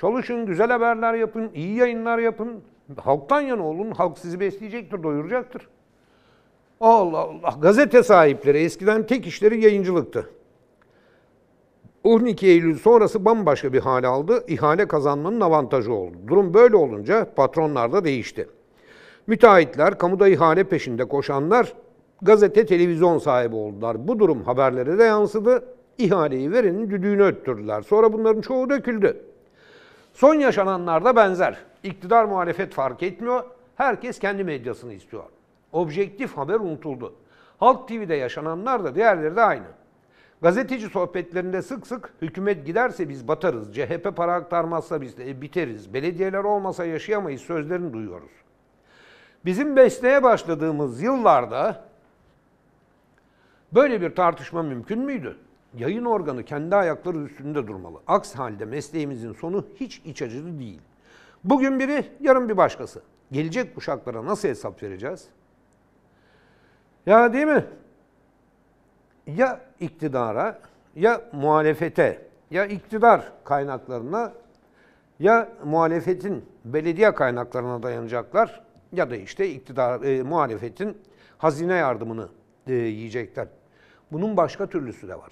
Çalışın, güzel haberler yapın, iyi yayınlar yapın. Halktan yana olun. Halk sizi besleyecektir, doyuracaktır. Allah Allah. Gazete sahipleri eskiden tek işleri yayıncılıktı. 12 Eylül sonrası bambaşka bir hale aldı. İhale kazanmanın avantajı oldu. Durum böyle olunca patronlar da değişti. Müteahhitler, kamuda ihale peşinde koşanlar gazete, televizyon sahibi oldular. Bu durum haberlere de yansıdı. İhaleyi verenin düdüğünü öttürdüler. Sonra bunların çoğu döküldü. Son yaşananlarda benzer. İktidar muhalefet fark etmiyor. Herkes kendi medyasını istiyor. Objektif haber unutuldu. Halk TV'de yaşananlar da diğerleri de aynı. Gazeteci sohbetlerinde sık sık hükümet giderse biz batarız, CHP para aktarmazsa biz de e, biteriz, belediyeler olmasa yaşayamayız sözlerini duyuyoruz. Bizim besneye başladığımız yıllarda böyle bir tartışma mümkün müydü? Yayın organı kendi ayakları üstünde durmalı. Aks halde mesleğimizin sonu hiç iç acılı değil. Bugün biri, yarın bir başkası. Gelecek kuşaklara nasıl hesap vereceğiz? Ya değil mi? Ya iktidara, ya muhalefete, ya iktidar kaynaklarına, ya muhalefetin belediye kaynaklarına dayanacaklar ya da işte iktidar e, muhalefetin hazine yardımını e, yiyecekler. Bunun başka türlüsü de var.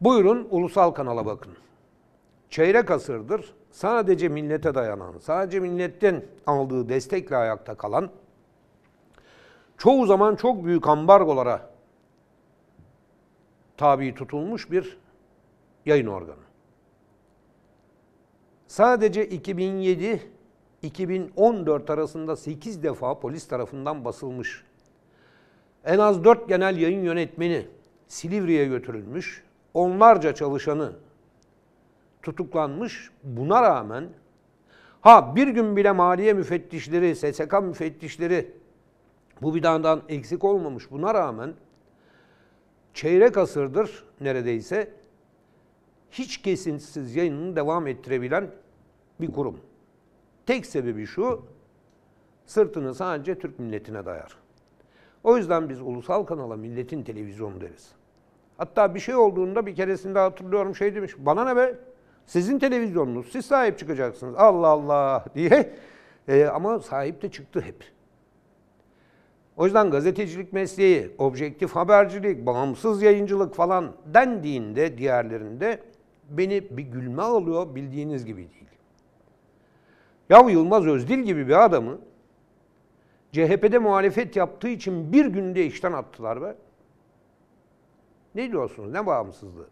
Buyurun ulusal kanala bakın. Çeyrek asırdır sadece millete dayanan, sadece milletten aldığı destekle ayakta kalan, çoğu zaman çok büyük ambargolara tabi tutulmuş bir yayın organı. Sadece 2007-2014 arasında 8 defa polis tarafından basılmış. En az 4 genel yayın yönetmeni Silivri'ye götürülmüş onlarca çalışanı tutuklanmış. Buna rağmen ha bir gün bile maliye müfettişleri, SSK müfettişleri bu vidandan eksik olmamış. Buna rağmen çeyrek asırdır neredeyse hiç kesintisiz yayınını devam ettirebilen bir kurum. Tek sebebi şu, sırtını sadece Türk milletine dayar. O yüzden biz ulusal kanala milletin televizyonu deriz. Hatta bir şey olduğunda bir keresinde hatırlıyorum şey demiş. Bana ne be? Sizin televizyonunuz. Siz sahip çıkacaksınız. Allah Allah diye. E, ama sahip de çıktı hep. O yüzden gazetecilik mesleği, objektif habercilik, bağımsız yayıncılık falan dendiğinde diğerlerinde beni bir gülme alıyor bildiğiniz gibi değil. Yahu Yılmaz Özdil gibi bir adamı CHP'de muhalefet yaptığı için bir günde işten attılar be. Ne diyorsunuz? Ne bağımsızlığı?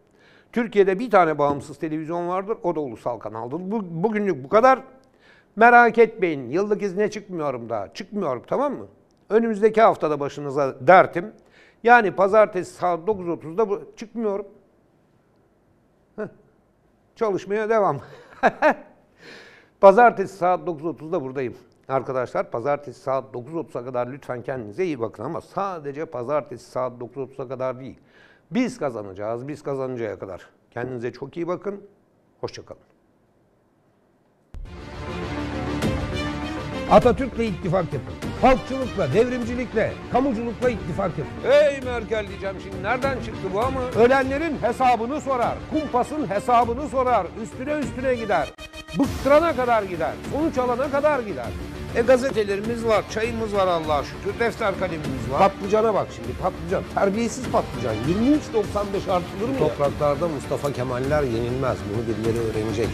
Türkiye'de bir tane bağımsız televizyon vardır. O da ulusal kanaldır. Bu, bugünlük bu kadar. Merak etmeyin. Yıllık izne çıkmıyorum daha. Çıkmıyorum tamam mı? Önümüzdeki haftada başınıza dertim. Yani pazartesi saat 9.30'da bu, çıkmıyorum. Heh. Çalışmaya devam. pazartesi saat 9.30'da buradayım. Arkadaşlar pazartesi saat 9.30'a kadar lütfen kendinize iyi bakın ama sadece pazartesi saat 9.30'a kadar değil. Biz kazanacağız, biz kazanıncaya kadar. Kendinize çok iyi bakın, hoşçakalın. Atatürk'le ittifak yapın. Halkçılıkla, devrimcilikle, kamuculukla ittifak yapın. Ey Merkel diyeceğim şimdi nereden çıktı bu ama? Ölenlerin hesabını sorar, kumpasın hesabını sorar, üstüne üstüne gider. Bıktırana kadar gider, sonuç alana kadar gider. E gazetelerimiz var, çayımız var Allah'a şükür, defter kalemimiz var. Patlıcana bak şimdi patlıcan, terbiyesiz patlıcan. 23.95 artılır mı? Topraklarda Mustafa Kemaller yenilmez. Bunu birileri öğrenecek.